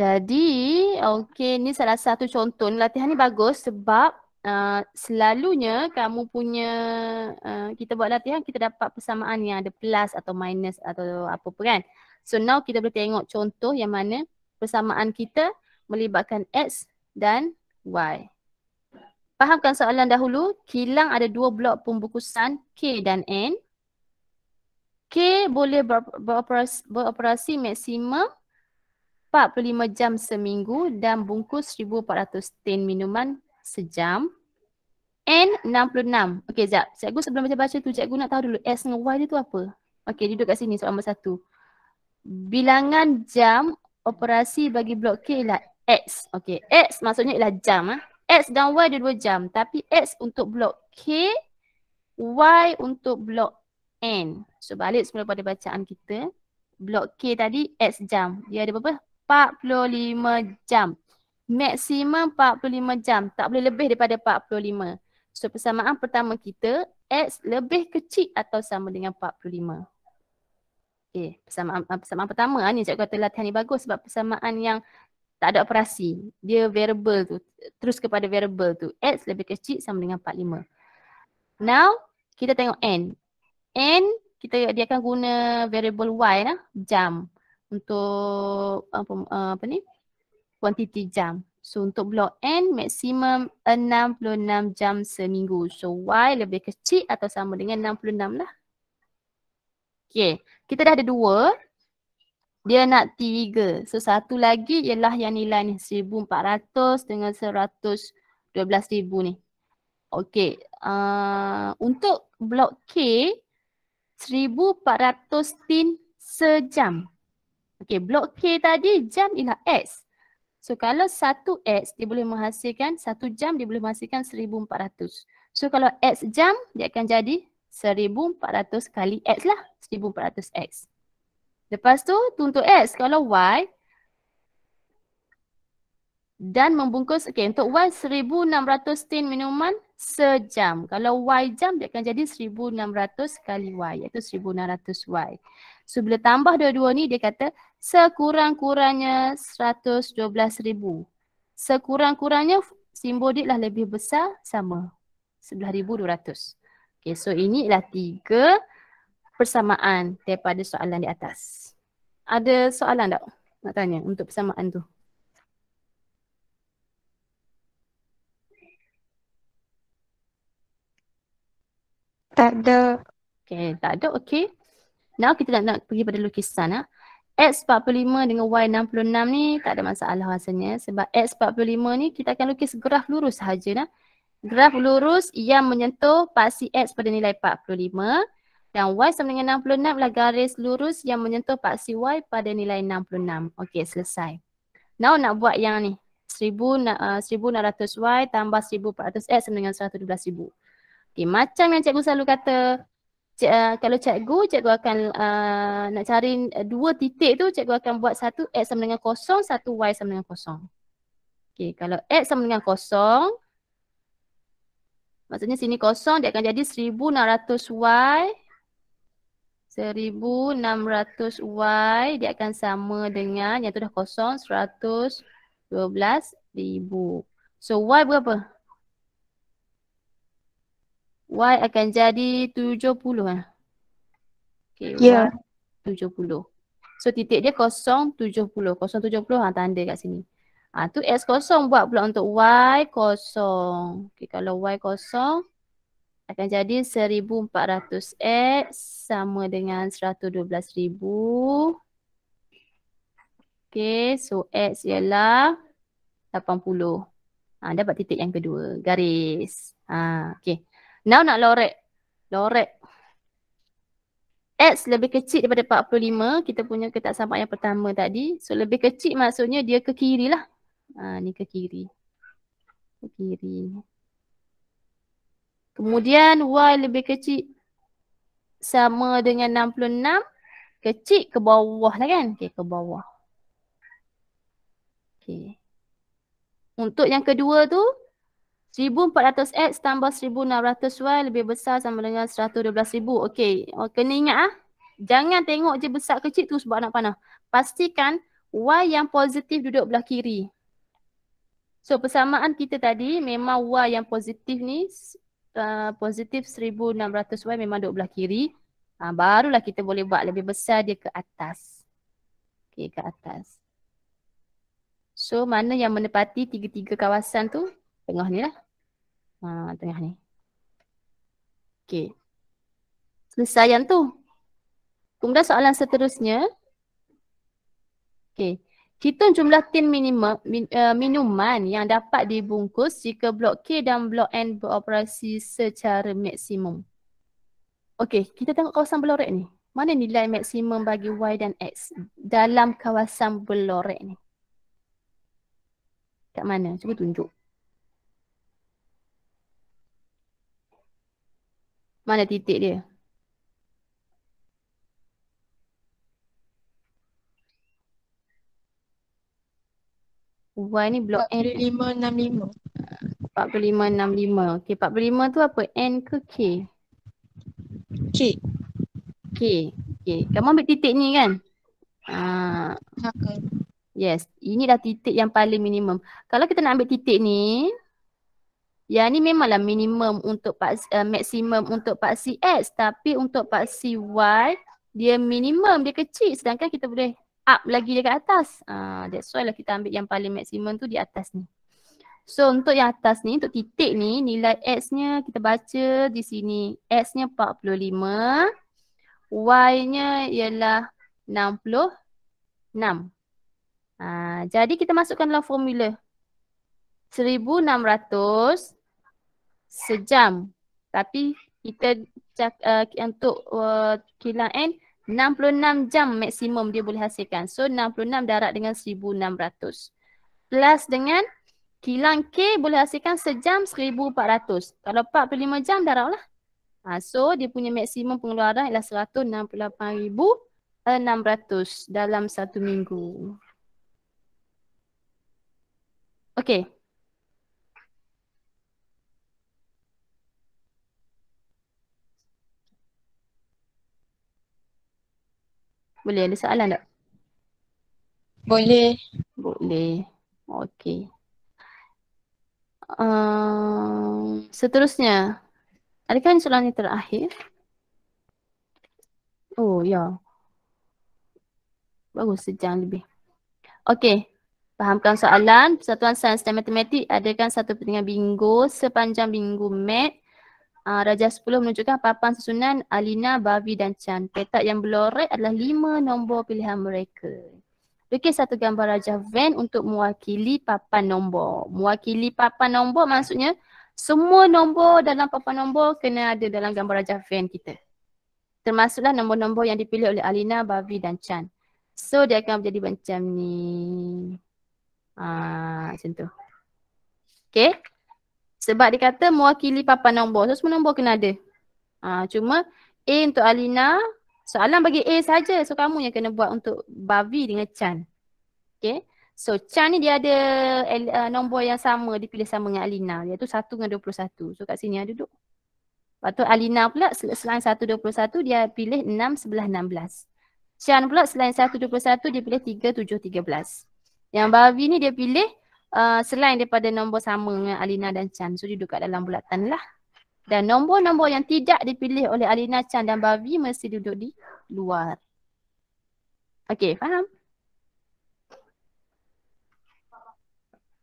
Jadi, okey ni salah satu contoh. Ni latihan ni bagus sebab uh, selalunya kamu punya, uh, kita buat latihan kita dapat persamaan yang ada plus atau minus atau apa pun kan. So now kita boleh tengok contoh yang mana persamaan kita melibatkan X dan Y. Fahamkan soalan dahulu, kilang ada dua blok pembukusan K dan N. K boleh beroperasi, beroperasi maksimum 45 jam seminggu dan bungkus 1400 tin minuman sejam. N 66. Okey, sekejap. Cikgu sebelum baca-baca tu, cikgu nak tahu dulu S dengan Y dia tu apa? Okey, duduk kat sini soalan nombor satu. Bilangan jam operasi bagi blok K ialah X. Okey, X maksudnya ialah jam. Ha? X dan Y dia dua jam. Tapi X untuk blok K, Y untuk blok N. So balik semula pada bacaan kita. Blok K tadi X jam. Dia ada berapa? 45 jam. Maksimum 45 jam. Tak boleh lebih daripada 45. So persamaan pertama kita, X lebih kecil atau sama dengan 45. Okay, persamaan, persamaan pertama ni cikgu kata latihan ni bagus sebab persamaan yang tak ada operasi. Dia variable tu. Terus kepada variable tu. X lebih kecil sama dengan 45. Now, kita tengok N. N, kita, dia akan guna variable Y lah. Jam. Untuk apa, apa ni? Quantity jam. So, untuk blok N, maksimum 66 jam seminggu. So, Y lebih kecil atau sama dengan 66 lah. Okay. Kita dah ada dua dia nak tiga. So satu lagi ialah yang nilai ni seribu empat ratus dengan seratus dua belas ribu ni. Okey. Uh, untuk blok K seribu empat ratus tin sejam. Okey, blok K tadi jam ialah x. So kalau satu x dia boleh menghasilkan satu jam dia boleh menghasilkan seribu empat ratus. So kalau x jam dia akan jadi seribu empat ratus kali x lah seribu empat ratus x Lepas tu, untuk X, kalau Y dan membungkus, okay, untuk Y, 1600 tin minuman sejam. Kalau Y jam, dia akan jadi 1600 kali Y, iaitu 1600 Y. So, bila tambah dua-dua ni, dia kata sekurang-kurangnya ribu. Sekurang-kurangnya, simbol dia lah lebih besar, sama. 11,200. Okay, so ini lah tiga persamaan daripada soalan di atas. Ada soalan tak nak tanya untuk persamaan tu? Tak ada. Okay, tak ada. Okay. Now kita nak, nak pergi pada lukisan. Ah. X45 dengan Y66 ni tak ada masalah rasanya. Sebab X45 ni kita akan lukis graf lurus sahaja. Nah. Graf lurus yang menyentuh paksi X pada nilai 45 dan Y sama dengan 66 adalah garis lurus yang menyentuh paksi Y pada nilai 66. Okey, selesai. Now nak buat yang ni. 1600 uh, eh, Y tambah 1400 X sama dengan ribu. Okey, macam yang cikgu selalu kata, cik, uh, kalau cikgu, cikgu akan uh, nak cari dua titik tu, cikgu akan buat satu X sama dengan kosong, satu Y sama dengan kosong. Okey, kalau X sama dengan kosong, maksudnya sini kosong, dia akan jadi 1600 Y 1600 Y dia akan sama dengan yang tu dah kosong 112,000. So Y berapa? Y akan jadi 70 eh? Okay, Yeah. Ya. 70. So titik dia kosong 70. Kosong 70 ha, tanda kat sini. Ah ha, tu X kosong buat pula untuk Y kosong. Okay, kalau Y kosong akan jadi 1400x sama dengan 112,000. Okey, so x ialah 80. Ha, dapat titik yang kedua, garis. Ha, okey. now nak lorek, lorek. X lebih kecil daripada 45, kita punya ketak sampah yang pertama tadi. So lebih kecil maksudnya dia ke kiri lah. Ha, ni ke kiri. Ke kiri. Kemudian Y lebih kecil sama dengan 66 kecil ke bawah lah kan? Okey ke bawah. Okey. Untuk yang kedua tu 1400X tambah 1600Y lebih besar sama dengan 112,000. Okey. Oh, kena ingat ah. Jangan tengok je besar kecil tu sebab anak panah. Pastikan Y yang positif duduk belah kiri. So persamaan kita tadi memang Y yang positif ni Ah, positif 1600 Y memang duduk belah kiri. Ha, barulah kita boleh buat lebih besar dia ke atas. Okay, ke atas. So mana yang menepati tiga-tiga kawasan tu? Tengah ni lah. Ha, tengah ni. Okay, Selesai yang tu. Kemudian soalan seterusnya. Okay. Hitung jumlah tin minimum min, uh, minuman yang dapat dibungkus jika blok K dan blok N beroperasi secara maksimum. Okey, kita tengok kawasan belorek ni. Mana nilai maksimum bagi Y dan X dalam kawasan belorek ni? Kat mana? Cuba tunjuk. Mana titik dia? Y ni blok 45, N. 4565. 4565. Okey, 45 tu apa? N ke K? K. K. K. kamu ambil titik ni kan? Ah. Okay. Yes, ini dah titik yang paling minimum. Kalau kita nak ambil titik ni, Ya ni memanglah minimum untuk paksi, uh, eh, maksimum untuk paksi X tapi untuk paksi Y dia minimum, dia kecil sedangkan kita boleh up lagi dekat atas. Uh, that's why lah kita ambil yang paling maksimum tu di atas ni. So untuk yang atas ni, untuk titik ni, nilai X-nya kita baca di sini. X-nya 45, Y-nya ialah 66. Uh, ah, jadi kita masukkan dalam formula. 1,600 sejam. Tapi kita cak, uh, untuk uh, kilang N, 66 jam maksimum dia boleh hasilkan. So 66 darat dengan 1600. Plus dengan kilang K boleh hasilkan sejam 1400. Kalau 45 jam darat lah. Ha, so dia punya maksimum pengeluaran ialah 168,600 dalam satu minggu. Okay. Boleh ada soalan tak? Boleh. Boleh. Okey. Um, seterusnya. Adakah ini soalan yang terakhir? Oh ya. Bagus sejam lebih. Okey. Fahamkan soalan. Persatuan sains dan matematik adakan satu pertandingan bingo sepanjang minggu Mac uh, Raja 10 menunjukkan papan susunan Alina, Bavi dan Chan. Petak yang beloret adalah lima nombor pilihan mereka. Lukis satu gambar Raja Van untuk mewakili papan nombor. Mewakili papan nombor maksudnya semua nombor dalam papan nombor kena ada dalam gambar Raja Van kita. Termasuklah nombor-nombor yang dipilih oleh Alina, Bavi dan Chan. So dia akan menjadi macam ni. Ah, macam tu. Okay. Sebab dia kata mewakili Papa nombor. So semua nombor kena ada. Ha, cuma A untuk Alina. Soalan bagi A saja. So kamu yang kena buat untuk Bavi dengan Chan. Okay. So Chan ni dia ada uh, nombor yang sama. Dia pilih sama dengan Alina. Iaitu 1 dengan 21. So kat sini ada duduk. Lepas tu Alina pula selain 1, 21 dia pilih 6, 11, 16. Chan pula selain 1, 21 dia pilih 3, 7, 13. Yang Bavi ni dia pilih uh, selain daripada nombor sama dengan Alina dan Chan. So duduk kat dalam bulatan lah. Dan nombor-nombor yang tidak dipilih oleh Alina, Chan dan Bavi mesti duduk di luar. Okay, faham?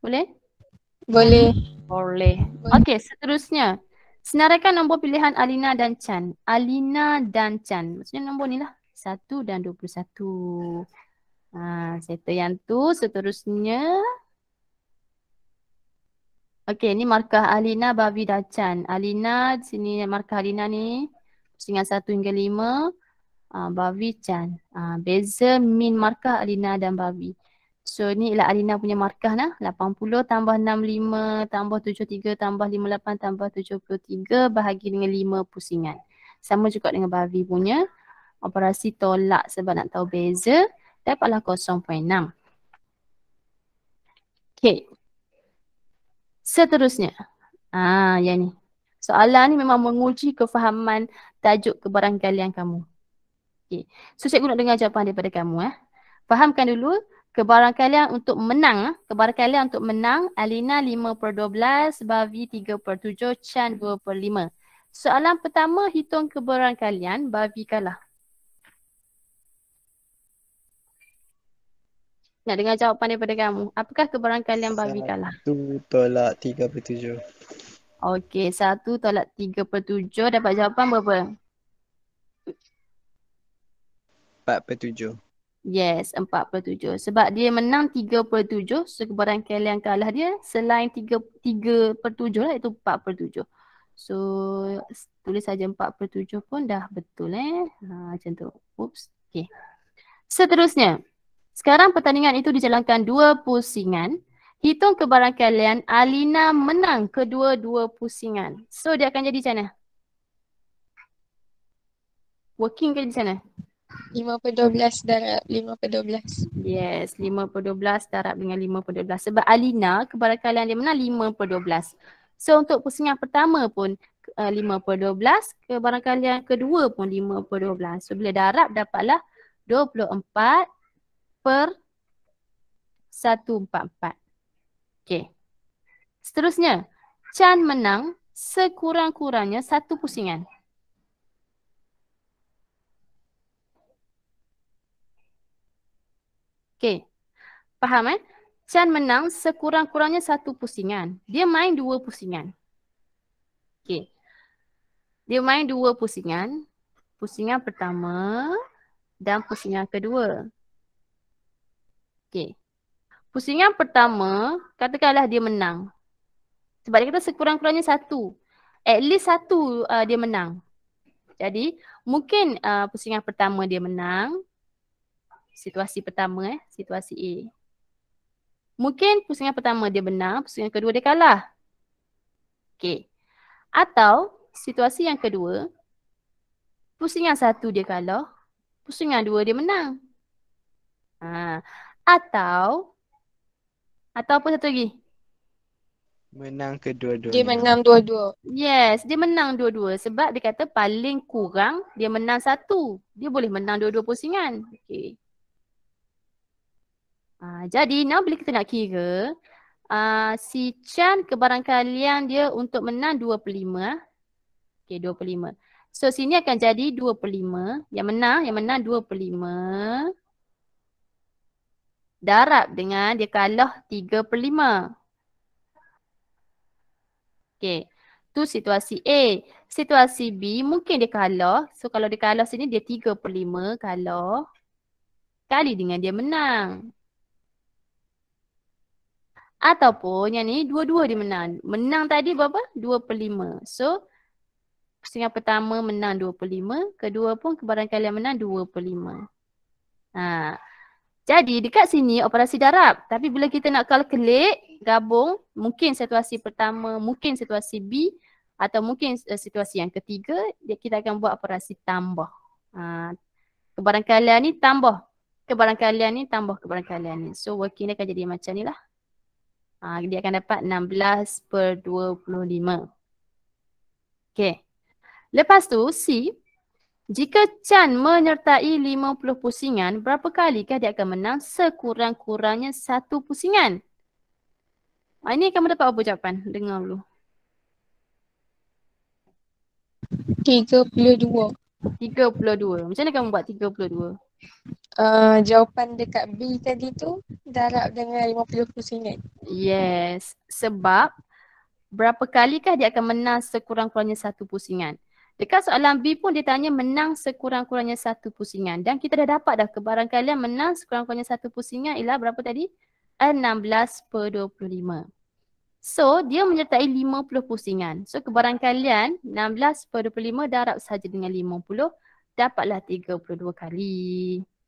Boleh? Boleh. Boleh. Okay, seterusnya. Senaraikan nombor pilihan Alina dan Chan. Alina dan Chan. Maksudnya nombor ni lah. Satu dan dua puluh satu. Ha, ah, settle yang tu. Seterusnya. Okey, ni markah Alina Babi Dacan. Alina, sini markah Alina ni. Pusingan satu hingga lima. Uh, Babi Chan. Uh, beza min markah Alina dan Bavi. So ni ialah Alina punya markah lah. 80 tambah 65 tambah 73 tambah 58 tambah 73 bahagi dengan 5 pusingan. Sama juga dengan Bavi punya. Operasi tolak sebab nak tahu beza. Dapatlah 0.6. Okey. Seterusnya. Ah, yang ni. Soalan ni memang menguji kefahaman tajuk kebarangkalian kamu. Okey. So cikgu nak dengar jawapan daripada kamu eh. Fahamkan dulu kebarangkalian untuk menang, eh. kebarangkalian untuk menang Alina 5/12, per Bavi 3/7, per Chan 2/5. per Soalan pertama hitung kebarangkalian Bavi kalah. Nak dengar jawapan daripada kamu. Apakah kebarangan kalian babi kalah? Satu tolak tiga per tujuh. Okey, satu tolak tiga per tujuh. Dapat jawapan berapa? Empat per tujuh. Yes, empat per tujuh. Sebab dia menang tiga per tujuh. So kebarangan kalian kalah dia selain tiga, tiga per tujuh lah. Itu empat per tujuh. So tulis saja empat per tujuh pun dah betul eh. Ha, macam tu. Oops. Okay. Seterusnya. So, sekarang pertandingan itu dijalankan dua pusingan. Hitung kebarang kalian, Alina menang kedua-dua pusingan. So dia akan jadi macam mana? Working ke di sana? 5 per 12 darab 5 per 12. Yes, 5 per 12 darab dengan 5 per 12. Sebab Alina kebarang kalian dia menang 5 per 12. So untuk pusingan pertama pun uh, 5 per 12, kebarang kalian kedua pun 5 per 12. So bila darab dapatlah 24 per 144. Okey. Seterusnya, Chan menang sekurang-kurangnya satu pusingan. Okey. Faham kan? Eh? Chan menang sekurang-kurangnya satu pusingan. Dia main dua pusingan. Okey. Dia main dua pusingan. Pusingan pertama dan pusingan kedua. Okey. Pusingan pertama, katakanlah dia menang. Sebab dia kata sekurang-kurangnya satu. At least satu uh, dia menang. Jadi, mungkin uh, pusingan pertama dia menang. Situasi pertama eh, situasi A. Mungkin pusingan pertama dia menang, pusingan kedua dia kalah. Okay. Atau situasi yang kedua, pusingan satu dia kalah, pusingan dua dia menang. Ha atau atau apa satu lagi? Menang kedua-dua. Dia menang dua-dua. Yes, dia menang dua-dua sebab dia kata paling kurang dia menang satu. Dia boleh menang dua-dua pusingan. Okay. Uh, ah, jadi now bila kita nak kira uh, si Chan kebarangkalian dia untuk menang dua per lima. Okay dua per lima. So sini akan jadi dua per lima. Yang menang, yang menang dua per lima darab dengan dia kalah 3 per 5. Okay. Tu situasi A. Situasi B mungkin dia kalah. So kalau dia kalah sini dia 3 per 5 kalah. Kali dengan dia menang. Ataupun yang ni dua-dua dia menang. Menang tadi berapa? 2 per 5. So pusing yang pertama menang 2 per 5. Kedua pun kebarangkali yang menang 2 per 5. Haa. Jadi dekat sini operasi darab. Tapi bila kita nak calculate gabung mungkin situasi pertama, mungkin situasi B atau mungkin eh, situasi yang ketiga kita akan buat operasi tambah. Ha, kebarangkalian ni tambah. Kebarangkalian ni tambah kebarangkalian ni. So working dia akan jadi macam ni lah. Ha, dia akan dapat 16 per 25. Okay. Lepas tu C jika Chan menyertai 50 pusingan, berapa kalikah dia akan menang sekurang-kurangnya satu pusingan? Ha, ini kamu dapat apa jawapan? Dengar dulu. 32. 32. Macam mana kamu buat 32? Uh, jawapan dekat B tadi tu darab dengan 50 pusingan. Yes. Sebab berapa kalikah dia akan menang sekurang-kurangnya satu pusingan? Dekat soalan B pun dia tanya menang sekurang-kurangnya satu pusingan. Dan kita dah dapat dah kebarangkalian menang sekurang-kurangnya satu pusingan ialah berapa tadi? 16 per 25. So dia menyertai 50 pusingan. So kebarangkalian 16 per 25 darab sahaja dengan 50 dapatlah 32 kali.